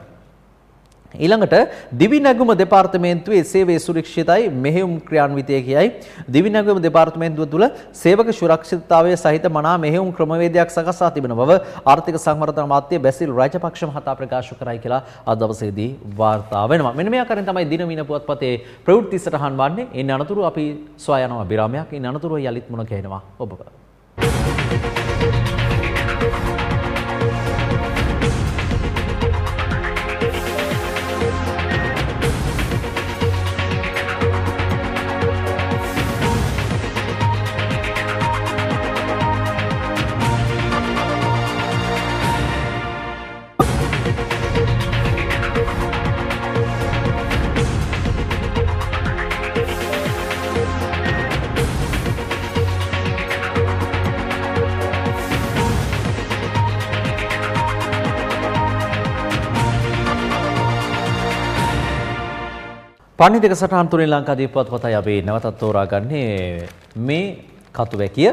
ඊළඟට දිවි නැගුම දෙපාර්තමේන්තුවේ සේවය සුරක්ෂිතයි මෙහෙයුම් ක්‍රියාන්විතය කියයි. දිවි නැගුම දෙපාර්තමේන්තුව තුළ සේවක සුරක්ෂිතතාවය සහිත මනා මෙහෙයුම් ක්‍රමවේදයක් සකසා තිබෙන බව ආර්ථික සංවර්ධන අමාත්‍ය බැසිල් රාජපක්ෂ මහතා ප්‍රකාශ කරයි කියලා අද දවසේදී වාර්තා වෙනවා. මෙන්න මේ ආකාරයෙන් තමයි දිනමින පුවත්පතේ ප්‍රවෘත්ති සටහන් වන්නේ. එන්න අනතුරු අපි සොයා යනවා විරාමයක්. එන්න අනතුරු යලිත් මුණ ගැහෙනවා ඔබව. Thank you. පණිදක සටහන් තුනේ ලංකාදීපවත් වතයි අපි නැවතත් තෝරාගන්නේ මේ කතුවැකිය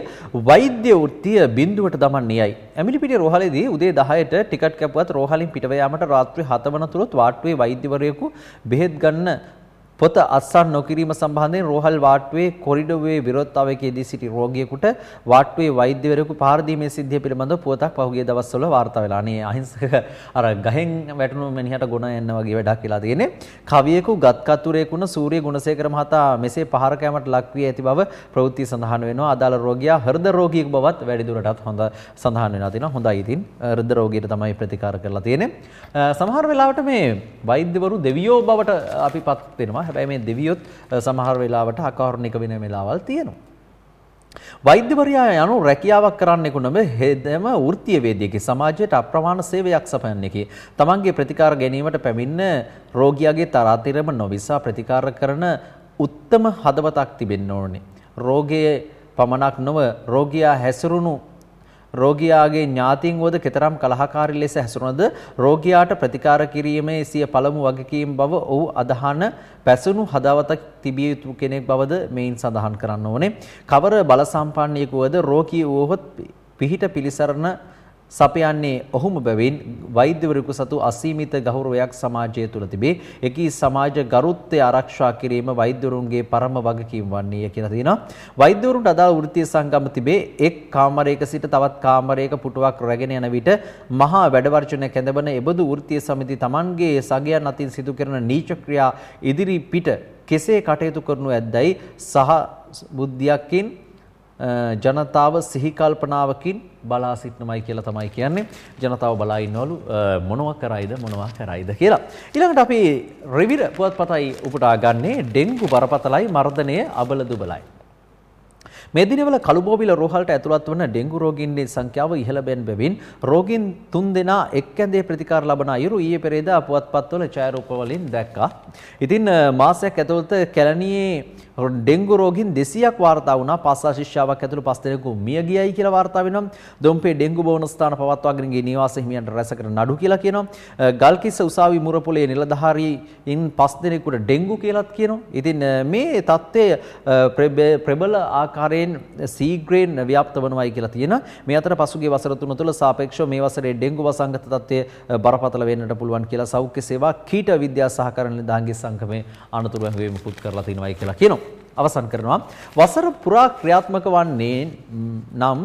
වෛද්‍ය වෘත්තිය බිඳුවට දමන්නේයයි. ඇමිලිපිටිය රෝහලේදී උදේ 10ට ටිකට් කැපුවත් රෝහලින් පිටව යාමට රාත්‍රී 7 වනතුරුත් වාට්ටුවේ වෛද්‍යවරයෙකු බෙහෙත් ගන්න පොත අත්සන් නොකිරීම සම්බන්ධයෙන් රෝහල් වාට්ටුවේ කොරිඩෝවේ විරෝධතාවයකදී සිටි රෝගියෙකුට වාට්ටුවේ වෛද්‍යවරයෙකු පහර දීමේ සිද්ධිය පිළිබඳව පුවතක් පහුගිය දවස්වල වාර්තා වෙලා. අනේ අහිංසක අර ගහෙන් වැටුණු මෙනිහට ගොන යන්න වගේ වැඩක් කියලා තියෙන්නේ. කවියෙකු ගත් කතුරේකුණ සූර්ය ගුණසේකර මහතා මෙසේ පහර කැමට ලක්වී ඇති බව ප්‍රවෘත්ති සඳහන් වෙනවා. අදාළ රෝගියා හෘද රෝගියෙකු බවත් වැඩිදුරටත් හොඳ සඳහන් වෙනවා තියෙනවා. හොඳයි ඉතින් හෘද රෝගියට තමයි ප්‍රතිකාර කරලා තියෙන්නේ. සමහර වෙලාවට මේ වෛද්‍යවරු දෙවියෝ බවට අපිපත් වෙනවා. හැබැයි මේ දෙවියොත් සමහර වෙලාවට අකාරුණික වෙන වෙලාවල් තියෙනවා. වෛද්‍යවරයා යනු රැකියාවක් කරන්නෙකු නොව හෙදම වෘත්තීය වේදිකේ සමාජයට අප්‍රමාණ සේවයක් සපයන්නෙකි. තමන්ගේ ප්‍රතිකාර ගැනීමට පැමිණ රෝගියාගේ තරාතිරම නොවිසා ප්‍රතිකාර කරන උත්තම හදවතක් තිබෙන්න ඕනේ. රෝගයේ පමණක් නොව රෝගියා හැසිරුණු රෝගියාගේ ඥාතීන්වද කෙතරම් කලහකාරී ලෙස හැසිරුණද රෝගියාට ප්‍රතිකාර කිරීමේ සිය පළමු වගකීම් බව ඔහු අදහන පැසුණු හදවතක් තිබිය යුතු කෙනෙක් බවද මෙයින් සඳහන් කරන්න ඕනේ. කවර බලසම්පන්නයෙකුවද රෝගී වුවහොත් පිහිට පිළිසරණ සපයන්නේ ඔහුම බැවින් වෛද්‍යවරයෙකු සතු අසීමිත ගෞරවයක් සමාජය තුළ තිබේ. එකී සමාජ ගරුත්වය ආරක්ෂා කිරීම වෛද්‍යවරුන්ගේ පරම වගකීම වන්නේය කියලා තියෙනවා. වෛද්‍යවරුන්ට අදාළ වෘත්තීය සංගම තිබේ. එක් කාමරයක සිට තවත් කාමරයක පුටුවක් රැගෙන යන විට මහා වැඩවර්ජන කැඳවන එබඳු වෘත්තීය සමිති Tamanගේ සගයන් අතින් සිදු කරන නීච ක්‍රියා ඉදිරි පිට කෙසේ කටයුතු කරනු ඇද්දයි සහ බුද්ධියකින් ජනතාව සිහිකල්පනාවකින් බලා සිටනමයි කියලා තමයි කියන්නේ. ජනතාව බලා ඉන්නවලු මොනවා කරයිද මොනවා කරයිද කියලා. ඊළඟට අපි රිවිර පුවත්පතයි උපුටා ගන්නේ ඩෙන්ගු බරපතලයි මර්ධනය අබල දුබලයි. මේ දිනවල කළුබෝවිල රෝහලට ඇතුළත් වන ඩෙන්ගු රෝගීන්ගේ සංඛ්‍යාව ඉහළ බැන් බැවින් රෝගීන් තුන්දෙනා එක් ඇඳේ ප්‍රතිකාර ලබන අයුරු ඊයේ පෙරේදා පුවත්පත්වල ඡායාරූපවලින් දැක්කා. ඉතින් මාසයක් ඇතුළත කැලණියේ ඩෙංගු රෝගීන් 200ක් වාර්තා වුණා. පස්සා ශිෂ්‍යාවක් ඇතුළු පස් දෙනෙකු මිය ගියයි කියලා වාර්තා වෙනවා. දොම්පේ ඩෙංගු බෝන ස්ථාන පවත්වාගෙන ගිය නිවාස හිමියන්ට රැසකට නඩු කියලා කියනවා. ගල්කිස්ස උසාවි මුරපොලේ නිලධාරීන් පස් දෙනෙකුට ඩෙංගු කියලාත් කියනවා. ඉතින් මේ தත්ත්වය ප්‍රබල ආකාරයෙන් සීග්‍රේන් ව්‍යාප්ත වෙනවායි කියලා තියෙන. මේ අතර පසුගිය වසර තුන තුළ සාපේක්ෂව මේ වසරේ ඩෙංගු වසංගත තත්ත්වය බරපතල වෙන්නට පුළුවන් කියලා සෞඛ්‍ය සේවා කීට විද්‍යා සහකරණ නිලධාරිගේ සංගමේ අනතුරු හැඟවීමකුත් කරලා තිනවායි කියලා කියනවා. අවසන් කරනවා. වසර පුරා ක්‍රියාත්මක වන්නේ නම්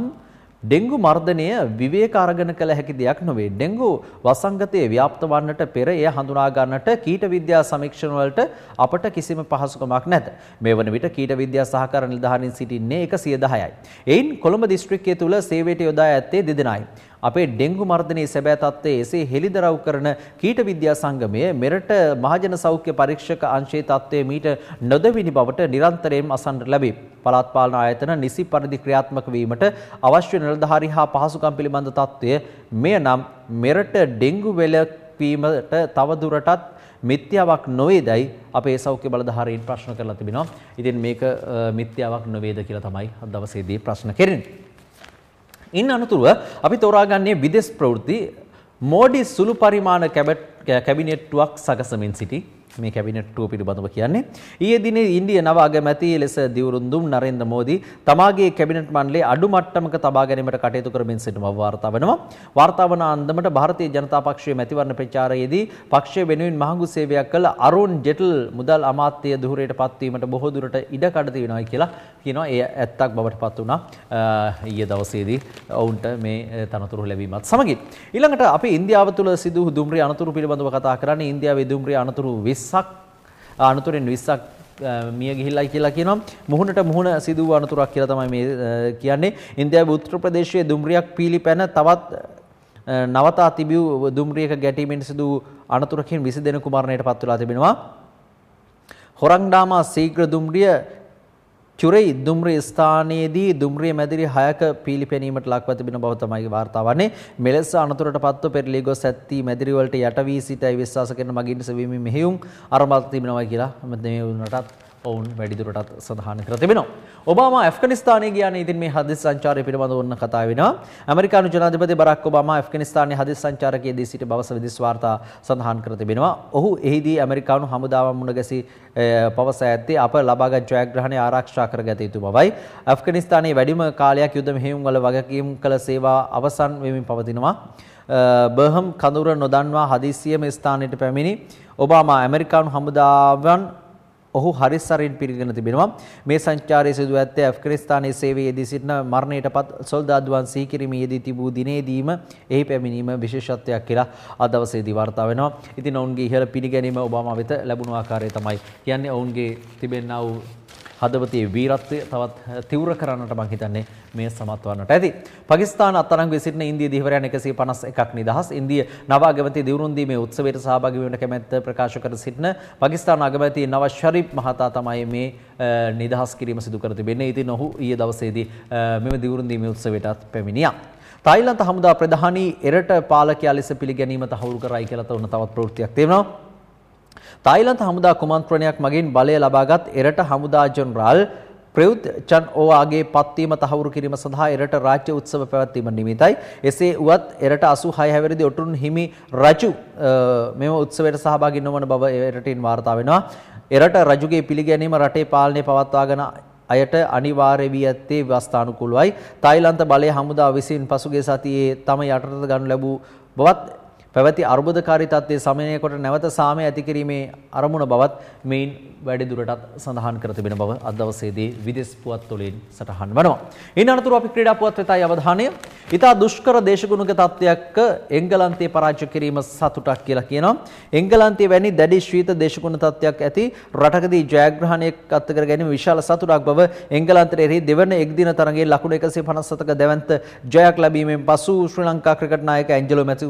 ඩෙංගු මර්ධනය විවේක අරගෙන කළ හැකි දෙයක් නොවේ. ඩෙංගු වසංගතයේ ව්‍යාප්ත වන්නට පෙර එය හඳුනා ගන්නට කීට විද්‍යා සමීක්ෂණ වලට අපට කිසිම පහසුකමක් නැත. මේ වන විට කීට විද්‍යා සහකාර නිලධාරීන් සිටින්නේ 110යි. එයින් කොළඹ දිස්ත්‍රික්කය තුළ සේවයට යොදා ඇත්තේ දෙදෙනයි. අපේ ඩෙංගු මර්ධනයේ සැබෑ තත්ත්වය එසේ හෙළිදරව් කරන කීට විද්‍යා සංගමය මෙරට මහජන සෞඛ්‍ය පරීක්ෂක අංශයේ තත්ත්වය මීට නොදවිනි බවට නිරන්තරයෙන් අසන්නට ලැබේ. පළාත් පාලන ආයතන නිසි පරිදි ක්‍රියාත්මක වීමට අවශ්‍ය නිලධාරි හා පහසුකම් පිළිබඳ තත්ත්වය මෙය නම් මෙරට ඩෙංගු වෙලක්වීමට තවදුරටත් මිත්‍යාවක් නොවේදයි අපේ සෞඛ්‍ය බලධාරීන් ප්‍රශ්න කරලා තිබෙනවා. ඉතින් මේක මිත්‍යාවක් නොවේද කියලා තමයි අද දවසේදී ප්‍රශ්න කෙරෙන්නේ. ඉන් අනතුරුව අපි තෝරාගන්නේ විදෙස් ප්‍රවෘත්ති මෝඩි සුළු පරිමාණ කැබිනට්ටුවක් සකසමින් සිටි මේ කැබිනට්ටුව පිළිබඳව කියන්නේ. ඊයේ දිනේ ඉන්දිය නව අගමැති ලෙස දිවුරුන්දුම් නරේන්ද්‍ර මෝදි තමාගේ කැබිනට් මණ්ඩලයේ අඩු මට්ටමක තබා ගැනීමට කටයුතු කරමින් සිටම වාර්තා වෙනවා. වාර්තා වන අන්දමට ಭಾರತೀಯ ජනතා පක්ෂයේ මැතිවරණ ප්‍රචාරයේදී පක්ෂය වෙනුවෙන් මහඟු සේවයක් කළ අරුන් ජෙටල් මුදල් අමාත්‍ය දුහුරේට පත්වීමට බොහෝ දුරට ඉඩ කඩ තියෙනවා කියලා කියනවා. ඒ ඇත්තක් බවට පත් වුණා ඊයේ දවසේදී ඔවුන්ට මේ තනතුරු ලැබීමත් සමගින්. ඊළඟට අපි ඉන්දියාව තුළ සිදු දුම්රිය අනතුරු පිළිබඳව කතා කරන්නේ ඉන්දියාවේ දුම්රිය අනතුරු 20 20ක් අනතුරෙන් 20ක් මිය ගිහිල්ලයි කියලා කියනවා. මුහුණට මුහුණ සිදු වූ අනතුරක් කියලා තමයි මේ කියන්නේ. ඉන්දියාවේ උත්තර ප්‍රදේශයේ දුම්රියක් පීලිපැන තවත් නවතා තිබූ දුම්රියක ගැටීමෙන් සිදු අනතුරකින් 20 දෙනෙකු මරණයට පත් වෙලා තිබෙනවා. හොරංඩාමා සීග්‍ර දුම්රිය චුරෙයි දුම්රිය ස්ථානයේදී දුම්රිය මැදිරි 6ක පීලිපැනීමට ලක්ව තිබෙන බව තමයි වාර්තා වන්නේ. මෙලෙස අනතුරට පත්ව පෙරළී ගොස් ඇත්තී මැදිරි වලට යට වී සිටයි විශ්වාස කරන මගින් සෙවීමේ මෙහෙයුම් අරඹා තිබෙනවා කියලා මේ වුණටත් ඔවුන් වැඩිදුරටත් සඳහන් කර තිබෙනවා. ඔබාම ඇෆ්ගනිස්ථානයේ ගියාන ඉතින් මේ හදිස් සංචාරය පිළිබඳව ඔන්න කතා වෙනවා. ඇමරිකානු ජනාධිපති බරක් ඔබාමා ඇෆ්ගනිස්ථානයේ හදිස් සංචාරකයේදී සිට බව සවිදිස් වාර්තා සඳහන් කර තිබෙනවා. ඔහු එහිදී ඇමරිකානු හමුදාවන් මුණ ගැසී පවසා ඇත්තේ අප ලබාගත් ජයග්‍රහණය ආරක්ෂා කරගත යුතු බවයි. ඇෆ්ගනිස්ථානයේ වැඩිම කාලයක් යුද මෙහෙයුම් වල වගකීම් කළ සේවා අවසන් වෙමින් පවතිනවා. බර්හම් කඳුර නොදන්වා හදිසියම ස්ථානයට පැමිණි ඔබාමා ඇමරිකානු හමුදාවන් ඔහු හරිස්සරින් පිළිගෙන තිබෙනවා. මේ සංචාරය සිදු ඇත්තේ ඇෆ්ගනිස්තානයේ සේවයේදී සිටින මරණයටපත් සොල්දාදුවන් සීකිරීමේදී තිබූ දිනේදීම එහි පැමිණීම විශේෂත්වයක් කියලා අද දවසේදී වාර්තා වෙනවා. ඉතින් ඔවුන්ගේ ඉහළ පිළිගැනීම ඔබාමා වෙත ලැබුණු ආකාරය තමයි කියන්නේ ඔවුන්ගේ තිබෙන්නා වූ හදවතේ වීරත්වය තවත් තිවුර කරන්නට මං හිතන්නේ මේ සමත්වන්නට ඇති. පකිස්ාන අතරංග සිටන ඉන්දිය දිවරයන් එකසේ පනස් එකක් නිදහස් ඉන්දිය නවාගමති දිවරුන්දීමේ උත්සවයට සභාගි වන කැමැත්ත ප්‍රකාශ කර සිටන පකිස්ාන අගමැති නවශරීප් මහතා තමයි මේ නිදහස් කිරීම සිදුකර තිබෙන්නේ ඉතින් ඔහු ඊයේ දවසේදී මෙම දිවරුන්දීමේ උත්සවයටත් පැමිණියා. තායිලන්ත හමුදා ප්‍රධානී එරට පාලකයා ලෙස පිළිගැනීම තහවුරු කරයි කියලා තවන තවත් ප්‍රවෘත්තියක් තියෙනවා. තායිලන්ත හමුදා කුමන්ත්‍රණයක් මගින් බලය ලබාගත් එරට හමුදා ජෙනරාල් ප්‍රයුත් චන් ඕවාගේ පත්වීම තහවුරු කිරීම සඳහා එරට රාජ්‍ය උත්සව පැවැත්වීම නිමිතයි. එසේ වුවත් එරට 86 හැවිරිදි ඔටුන් හිමි රජු මෙම උත්සවයට සහභාගී නොවන බව එරටින් වාර්තා වෙනවා. එරට රජුගේ පිළිගැනීම රටේ පාලනය පවත්වාගෙන අයට අනිවාර්ය වී ඇත්තේ ව්‍යවස්ථානුකූලවයි. තායිලන්ත බලය හමුදා විසින් පසුගිය සතියේ තම යටතට ගනු ලැබූ බවත් පැවති අර්බුදකාරී තත්ත්වයේ සමනය කොට නැවත සාමය ඇති කිරීමේ අරමුණ බවත් මෙයින් වැඩි දුරටත් සඳහන් කර තිබෙන බව අද දවසේදී විදෙස් පුවත්වලින් සටහන් වෙනවා. ඉන් අනතුරුව අපි ක්‍රීඩා පුවත් වෙතයි අවධානය. ඉතා දුෂ්කර දේශගුණක තත්ත්වයක් එංගලන්තයේ පරාජය කිරීම සතුටක් කියලා කියනවා. එංගලන්තය වැනි දැඩි ශ්‍රීත දේශගුණ තත්ත්වයක් ඇති රටකදී ජයග්‍රහණයක් අත්කර ගැනීම විශාල සතුටක් බව එංගලන්තයේ එරෙහි දෙවන එක්දින තරගයේ ලකුණු 157ක දැවැන්ත ජයක් ලැබීමෙන් පසු ශ්‍රී ලංකා ක්‍රිකට් නායක ඇන්ජලෝ මැති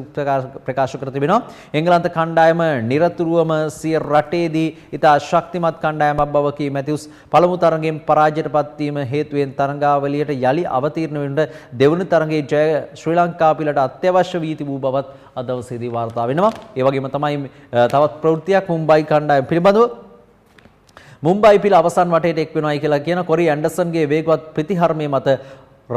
ප්‍රකාශ කර තිබෙනවා. එංගලන්ත කණ්ඩායම නිරතුරුවම සිය රටේදී ඉතා ශක්තිමත් ශක්තිමත් කණ්ඩායමක් බව කී මැතිව්ස් පළමු තරඟයෙන් පරාජයට පත්වීම හේතුවෙන් තරඟාවලියට යලි අවතීර්ණ වෙන්න දෙවන තරඟයේ ජය ශ්‍රී ලංකා පිලට අත්‍යවශ්‍ය වී තිබූ බවත් අද දවසේදී වාර්තා වෙනවා. ඒ වගේම තමයි තවත් ප්‍රවෘත්තියක් මුම්බයි කණ්ඩායම පිළිබඳව මුම්බයි පිළ අවසන් වටේට එක් වෙනවායි කියලා කියන කොරි ඇන්ඩර්සන්ගේ වේගවත් ප්‍රතිහර්මය මත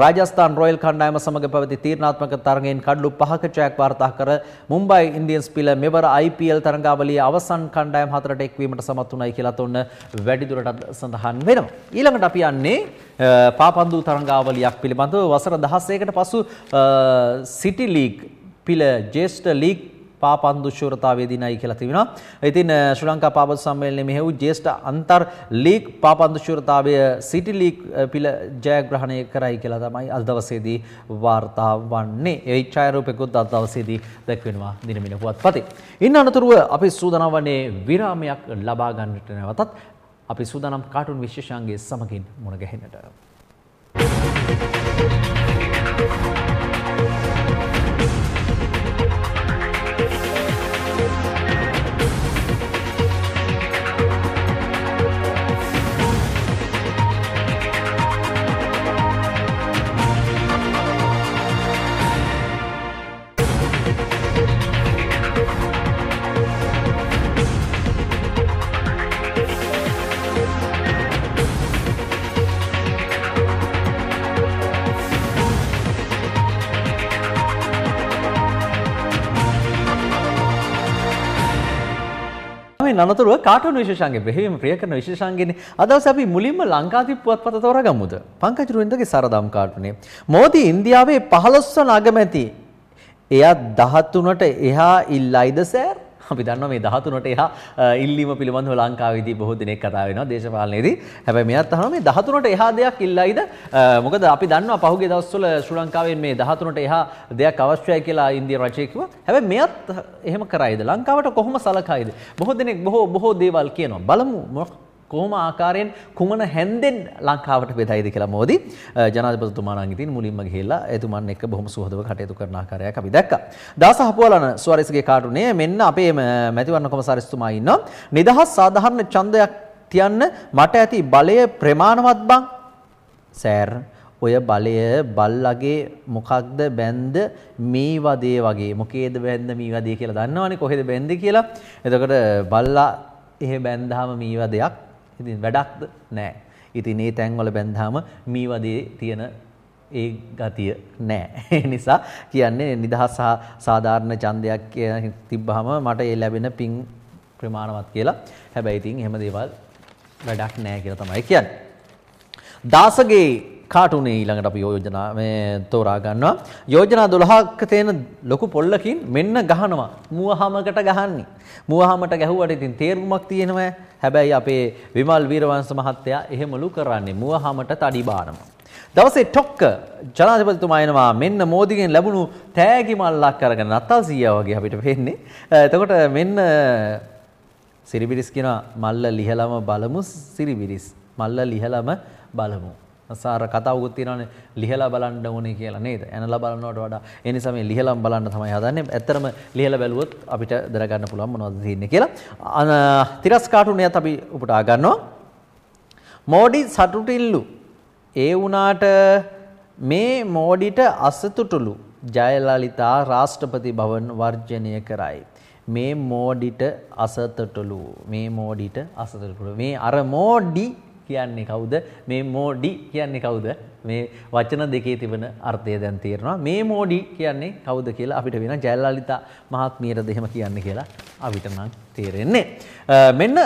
රාජස්ථාන් රොයල් කණ්ඩායම සමඟ පැවති තීරණාත්මක තරගයෙන් කඩලු පහක ජයක් වාර්තා කර මුම්බයි ඉන්දියන්ස් පිල මෙවර IPL තරඟාවලියේ අවසන් කණ්ඩායම් හතරට එක්වීමට සමත් වුණයි කියලා තොන්න වැඩිදුරටත් සඳහන් වෙනවා. ඊළඟට අපි යන්නේ පාපන්දු තරඟාවලියක් පිළිබඳව වසර 16කට පසු සිටි ලීග් පිල ජේෂ්ඨ ලීග් පාපන් දුෂ්චූරතාවයේ දිනයි කියලා තිබෙනවා. ඉතින් ශ්‍රී ලංකා පාප සම්මේලනයේ මෙහෙවු ජ්‍යෙෂ්ඨ අන්තර් ලීග් පාපන් දුෂ්චූරතාවය සිටි ලීග් පිළ ජයග්‍රහණය කරයි කියලා තමයි අද දවසේදී වාර්තා වන්නේ. ඒ ඡායාරූපෙකුත් අද දවසේදී දැක්වෙනවා දිනමින පුවත්පතේ. ඉන් අනතුරුව අපි සූදානම් වන්නේ විරාමයක් ලබා ගන්නට නැවතත් අපි සූදානම් කාටුන් විශේෂාංගයේ සමගින් මුණ ගැහෙන්නට. Thank you. කාලේ නනතුරුව කාටුන් විශේෂාන්ගේ බෙහෙවිම ප්‍රිය කරන විශේෂාන්ගෙන් අදවස අපි මුලින්ම ලංකාදීප පුවත්පත තෝරාගමුද? පංකජ රුවෙන්දගේ සරදම් කාටුනේ මෝදි ඉන්දියාවේ 15 වන අගමැති එයා 13ට එහා ඉල්ලයිද සර්? අපි දන්නවා මේ 13ට එහා ඉල්ලීම පිළිබඳව ලංකාවේදී බොහෝ දිනෙක කතා වෙනවා දේශපාලනයේදී. හැබැයි මෙයාත් අහනවා මේ 13ට එහා දෙයක් ඉල්ලයිද? මොකද අපි දන්නවා පහුගිය දවස්වල ශ්‍රී ලංකාවෙන් මේ 13ට එහා දෙයක් අවශ්‍යයි කියලා ඉන්දියා රජය කිව්වා. හැබැයි මෙයාත් එහෙම කරයිද? ලංකාවට කොහොම සලකයිද? බොහෝ දිනෙක බොහෝ බොහෝ දේවල් කියනවා. බලමු කොහොම ආකාරයෙන් කුමන හැන්දෙන් ලංකාවට බෙදයිද කියලා මෝදි ජනාධිපතිතුමාණන් ඉදින් මුලින්ම ගිහිල්ලා එතුමන් එක්ක බොහොම සුහදව කටයුතු කරන ආකාරයක් අපි දැක්කා. දාස හපුවලන සුවරිස්ගේ කාටුනේ මෙන්න අපේ මැතිවරණ කොමසාරිස්තුමා ඉන්නවා. නිදහස් සාධාරණ ඡන්දයක් තියන්න මට ඇති බලය ප්‍රමාණවත් බං. සෑර් ඔය බලය බල්ලගේ මොකක්ද බැන්ද මේ වදේ වගේ මොකේද බැන්ද මේ වදේ කියලා දන්නවනේ කොහෙද බැන්ද කියලා. එතකොට බල්ලා එහෙ බැන්දාම මේ වදයක් ඉතින් වැඩක්ද නෑ. ඉතින් ඒ තැන්වල බැන්දාම මේ වදේ තියෙන ඒ ගතිය නෑ. <laughs> ඒ නිසා කියන්නේ නිදහස් සාධාරණ ඡන්දයක් තිබ්බහම මට ඒ ලැබෙන පින් ප්‍රමාණවත් කියලා. හැබැයි ඉතින් එහෙම දේවල් වැඩක් නෑ කියලා තමයි කියන්නේ. දාසගේ කාටුනේ ඊළඟට අපි යෝජනා මේ තෝරා ගන්නවා. යෝජනා 12ක තියෙන ලොකු පොල්ලකින් මෙන්න ගහනවා. මුවහමකට ගහන්නේ. මුවහමට ගැහුවට ඉතින් තේරුමක් තියෙනවා. හැබැයි අපේ විමල් වීරවංශ මහත්තයා එහෙමලු කරන්නේ. මුවහමට තඩි බානවා. දවසේ ටොක්ක ජනාධිපතිතුමා එනවා මෙන්න මෝදිගෙන් ලැබුණු තෑගි මල්ලක් අරගෙන නත්තල් සීයා වගේ අපිට පේන්නේ. එතකොට මෙන්න සිරිබිරිස් කියන මල්ල ලිහලම බලමු සිරිබිරිස් මල්ල ලිහලම බලමු. සාර කතාවකුත් තියෙනවානේ ලිහලා බලන්න ඕනේ කියලා නේද? ඇනලා බලනවට වඩා ඒ නිසා මේ ලිහලම් බලන්න තමයි හදන්නේ. ඇත්තරම ලිහලා බැලුවොත් අපිට දරගන්න පුළුවන් මොනවද තියෙන්නේ කියලා. තිරස් කාටුනියත් අපි උපුටා ගන්නවා. මෝඩි සතුටින්ලු. ඒ වුණාට මේ මෝඩිට අසතුටුලු ජයලලිතා රාෂ්ට්‍රපති භවන් වර්ජනය කරයි. මේ මෝඩිට අසතුටුලු. මේ මෝඩිට අසතුටුලු. මේ අර මෝඩි කියන්නේ කවුද මේ මෝඩි කියන්නේ කවුද මේ වචන දෙකේ තිබෙන අර්ථය දැන් තේරෙනවා මේ මෝඩි කියන්නේ කවුද කියලා අපිට වෙන ජයලලිතා මහත්මියරද එහෙම කියන්නේ කියලා අපිට නම් තේරෙන්නේ මෙන්න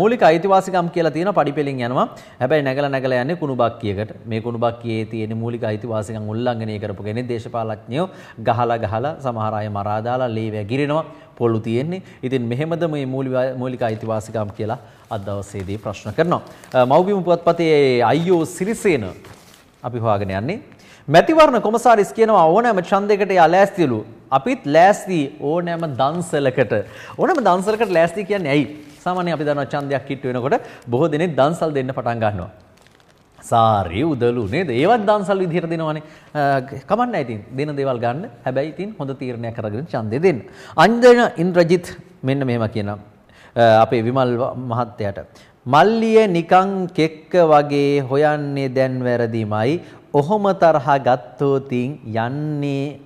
මූලික අයිතිවාසිකම් කියලා තියෙන පඩිපෙලින් යනවා හැබැයි නැගලා නැගලා යන්නේ කුණුබක්කියකට මේ කුණුබක්කියේ තියෙන මූලික අයිතිවාසිකම් උල්ලංඝනය කරපු කෙනෙක් දේශපාලඥයෝ ගහලා ගහලා සමහර අය මරා දාලා ලේ වැගිරෙනවා පොළු තියෙන්නේ ඉතින් මෙහෙමද මේ මූලික අයිතිවාසිකම් කියලා අද දවසේදී ප්‍රශ්න කරනවා. මව්බිම පුවත්පතේ අයියෝ සිරිසේන අපි හොයාගෙන යන්නේ. මැතිවරණ කොමසාරිස් කියනවා ඕනෑම ඡන්දයකට එයා ලෑස්තිලු. අපිත් ලෑස්ති ඕනෑම දන්සලකට. ඕනෑම දන්සලකට ලෑස්ති කියන්නේ ඇයි? සාමාන්‍යයෙන් අපි දන්නවා ඡන්දයක් කිට්ටු වෙනකොට බොහෝ දෙනෙක් දන්සල් දෙන්න පටන් ගන්නවා. සාරි උදලු නේද? ඒවත් දන්සල් විදිහට දෙනවනේ. කමන්නයි ඉතින් දෙන දේවල් ගන්න. හැබැයි ඉතින් හොඳ තීරණයක් අරගෙන ඡන්දේ දෙන්න. අන්ජන ඉන්ද්‍රජිත් මෙන්න මෙහෙම කියනවා. අපේ විමල් මහත්තයාට. මල්ලිය නිකං කෙක්ක වගේ හොයන්නේ දැන් වැරදිමයි. ඔහොම තරහා ගත්තෝතින් යන්නේ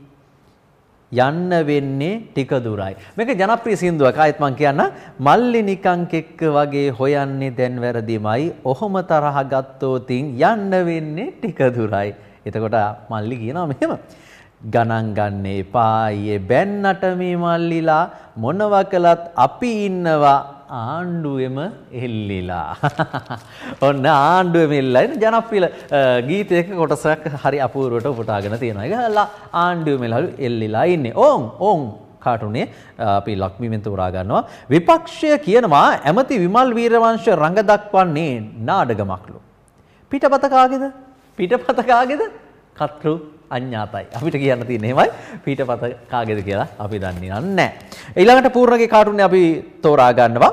යන්න වෙන්නේ ටික දුරයි. මේක ජනප්‍රිය සින්දුවක්. ආයෙත් මම කියන්න. මල්ලි නිකං කෙක්ක වගේ හොයන්නේ දැන් වැරදිමයි. ඔහොම තරහ ගත්තෝතින් යන්න වෙන්නේ ටික දුරයි. එතකොට මල්ලි කියනවා මෙහෙම. ගණන් ගන්න එපා. ඊයේ බැන්නට මේ මල්ලිලා මොනව කළත් අපි ඉන්නවා ආණ්ඩුවෙම එල්ලිලා. <laughs> ඔන්න ආණ්ඩුවෙම එල්ලලා ඉන්න ජනප්‍රිය ගීතයක කොටසක් හරි අපූර්වට උපුටාගෙන තියෙනවා. ඒකලා ආණ්ඩුවෙම එල්ලිලා ඉන්නේ. ඕම් ඕම් කාටුනේ අපි ලක්මිමෙන්තු උරා ගන්නවා. විපක්ෂය කියනවා ඇමති විමල් වීරවංශ රඟ දක්වන්නේ නාඩගමක්ලු. පිටපත කාගේද? පිටපත කාගේද? කතෘ අඥාතයි. අපිට කියන්න තියෙන එහෙමයි පීඨපත කාගේද කියලා අපි දන්නේ නැහැ. ඊළඟට පූර්ණගේ කාටුන්නේ අපි තෝරා ගන්නවා.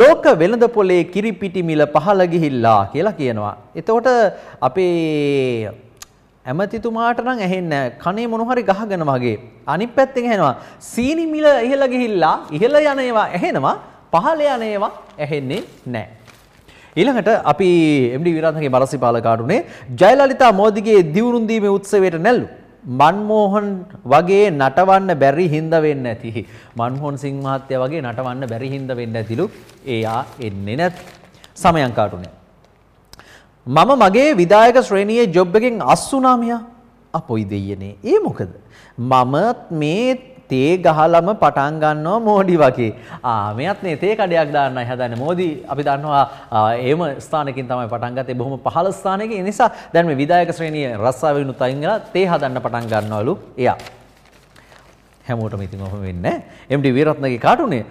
ලෝක වෙළඳ පොලේ කිරිපිටි මිල පහළ ගිහිල්ලා කියලා කියනවා. එතකොට අපේ ඇමතිතුමාට නම් ඇහෙන්නේ කනේ මොන හරි ගහගෙන වගේ. අනිත් පැත්තෙන් ඇහෙනවා සීනි මිල ඉහළ ගිහිල්ලා ඉහළ යන ඒවා ඇහෙනවා පහළ යන ඒවා ඇහෙන්නේ නැහැ. ඊළඟට අපි එම්ඩි විරාන්තගේ මරසිපාල කාටුනේ ජයලලිතා මෝදිගේ දිවුරුම් දීමේ උත්සවයට නැල්ලු. මන්මෝහන් වගේ නටවන්න බැරි හින්දා වෙන්නේ නැති. මන්මෝහන් සිංහ මහත්තයා වගේ නටවන්න බැරි හින්දා වෙන්නේ නැතිලු. එයා එන්නේ නැත්. සමයන් කාටුනේ. මම මගේ විදායක ශ්‍රේණියේ ජොබ් එකෙන් අස් වුණා මියා. අපොයි දෙයියනේ. ඒ මොකද? මමත් මේ තේ ගහලම පටන් ගන්නවා මෝඩි වගේ. ආ මෙයත් නේ තේ කඩයක් දාන්නයි හදන්නේ. මෝඩි අපි දන්නවා එහෙම ස්ථානකින් තමයි පටන් ගත්තේ බොහොම පහළ ස්ථානයක. ඒ නිසා දැන් මේ විදායක ශ්‍රේණියේ රස්සාව වෙනුත් අයින් වෙලා තේ හදන්න පටන් ගන්නවලු. එයා. හැමෝටම ඉතින් ඔහොම වෙන්නේ MD වීරත්නගේ කාටුනේ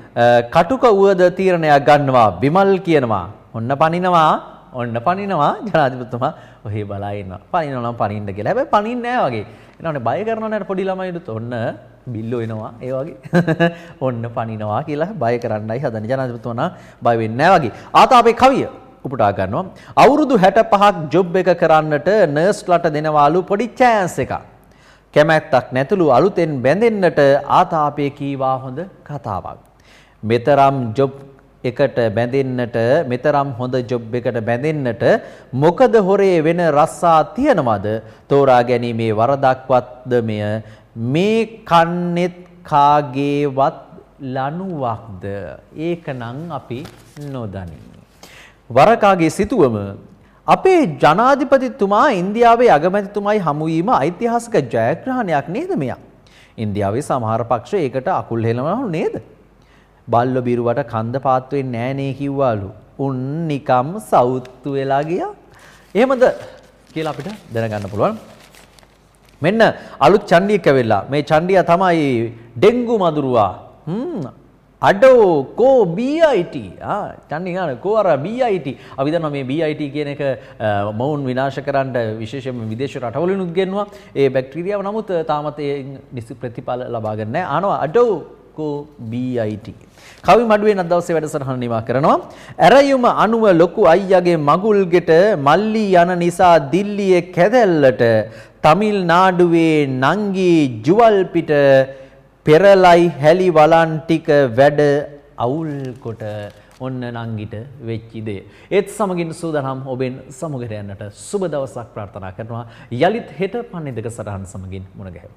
කටුක උවද තීරණයක් ගන්නවා බිමල් කියනවා ඔන්න පනිනවා ඔන්න පනිනවා ජනාධිපතිතුමා ඔහේ බලා ඉන්නවා. පනිනවා නම් පනින්න කියලා. හැබැයි පනින්නේ නැහැ වගේ. එනවනේ බය කරනවා නේද පොඩි ළමයිනුත් ඔන්න බිල්ලෝ එනවා ඒ වගේ. <laughs> ඔන්න පනිනවා කියලා බය කරන්නයි හදන්නේ. ජනාධිපතිතුමා බය වෙන්නේ නැහැ වගේ. ආතාපේ කවිය උපුටා ගන්නවා. අවුරුදු 65ක් ජොබ් එක කරන්නට නර්ස්ලාට දෙනවාලු පොඩි චෑන්ස් එකක්. කැමැත්තක් නැතුළු අලුතෙන් බැඳෙන්නට ආතාපේ කීවා හොඳ කතාවක්. මෙතරම් ජොබ් එකට බැඳෙන්නට මෙතරම් හොඳ ජොබ් එකට බැඳෙන්නට මොකද හොරේ වෙන රස්සා තියනවද තෝරා ගැනීමේ වරදක්වත්ද මෙය මේ කන්නෙත් කාගේවත් ලනුවක්ද ඒකනම් අපි නොදනිමු වරකාගේ සිතුවම අපේ ජනාධිපතිතුමා ඉන්දියාවේ අගමැතිතුමයි හමු වීම ඓතිහාසික ජයග්‍රහණයක් නේද මෙයා ඉන්දියාවේ සමහර පක්ෂ ඒකට අකුල් හෙලනවා නේද බල්ලො බිරුවට කන්ද පාත් වෙන්නේ නෑනේ කිව්වලු. උන් නිකම් සවුත්තු වෙලා ගියා. එහෙමද කියලා අපිට දැනගන්න පුළුවන්. මෙන්න අලුත් චණ්ඩිය කැවිලා. මේ චණ්ඩියා තමයි ඩෙන්ගු මදුරුවා. හ්ම් අඩෝ කෝ BIT ආ චණ්ඩි ගන්න කෝ අර BIT අපි දන්නවා මේ BIT කියන එක මොවුන් විනාශ කරන්න විශේෂයෙන්ම විදේශ රටවලිනුත් ගෙන්නවා. ඒ බැක්ටීරියාව නමුත් තාමත් ඒ නිසි ප්‍රතිඵල ලබා ගන්න නැහැ. ආනවා අඩෝ කෝ BIT කවි මඩුවේ නත් දවසේ වැඩසටහන නිමා කරනවා. ඇරයුම අනුව ලොකු අයියාගේ මගුල් ගෙට මල්ලි යන නිසා දිල්ලියේ කැදැල්ලට තමිල්නාඩුවේ නංගී ජුවල් පිට පෙරලයි හැලි වලන් ටික වැඩ අවුල් කොට ඔන්න නංගිට වෙච්චි දේ. ඒත් සමගින් සූදානම් ඔබෙන් සමුගට යන්නට සුබ දවසක් ප්‍රාර්ථනා කරනවා. යලිත් හෙට පන්නිදක සටහන් සමගින් මුණ ගැහෙමු.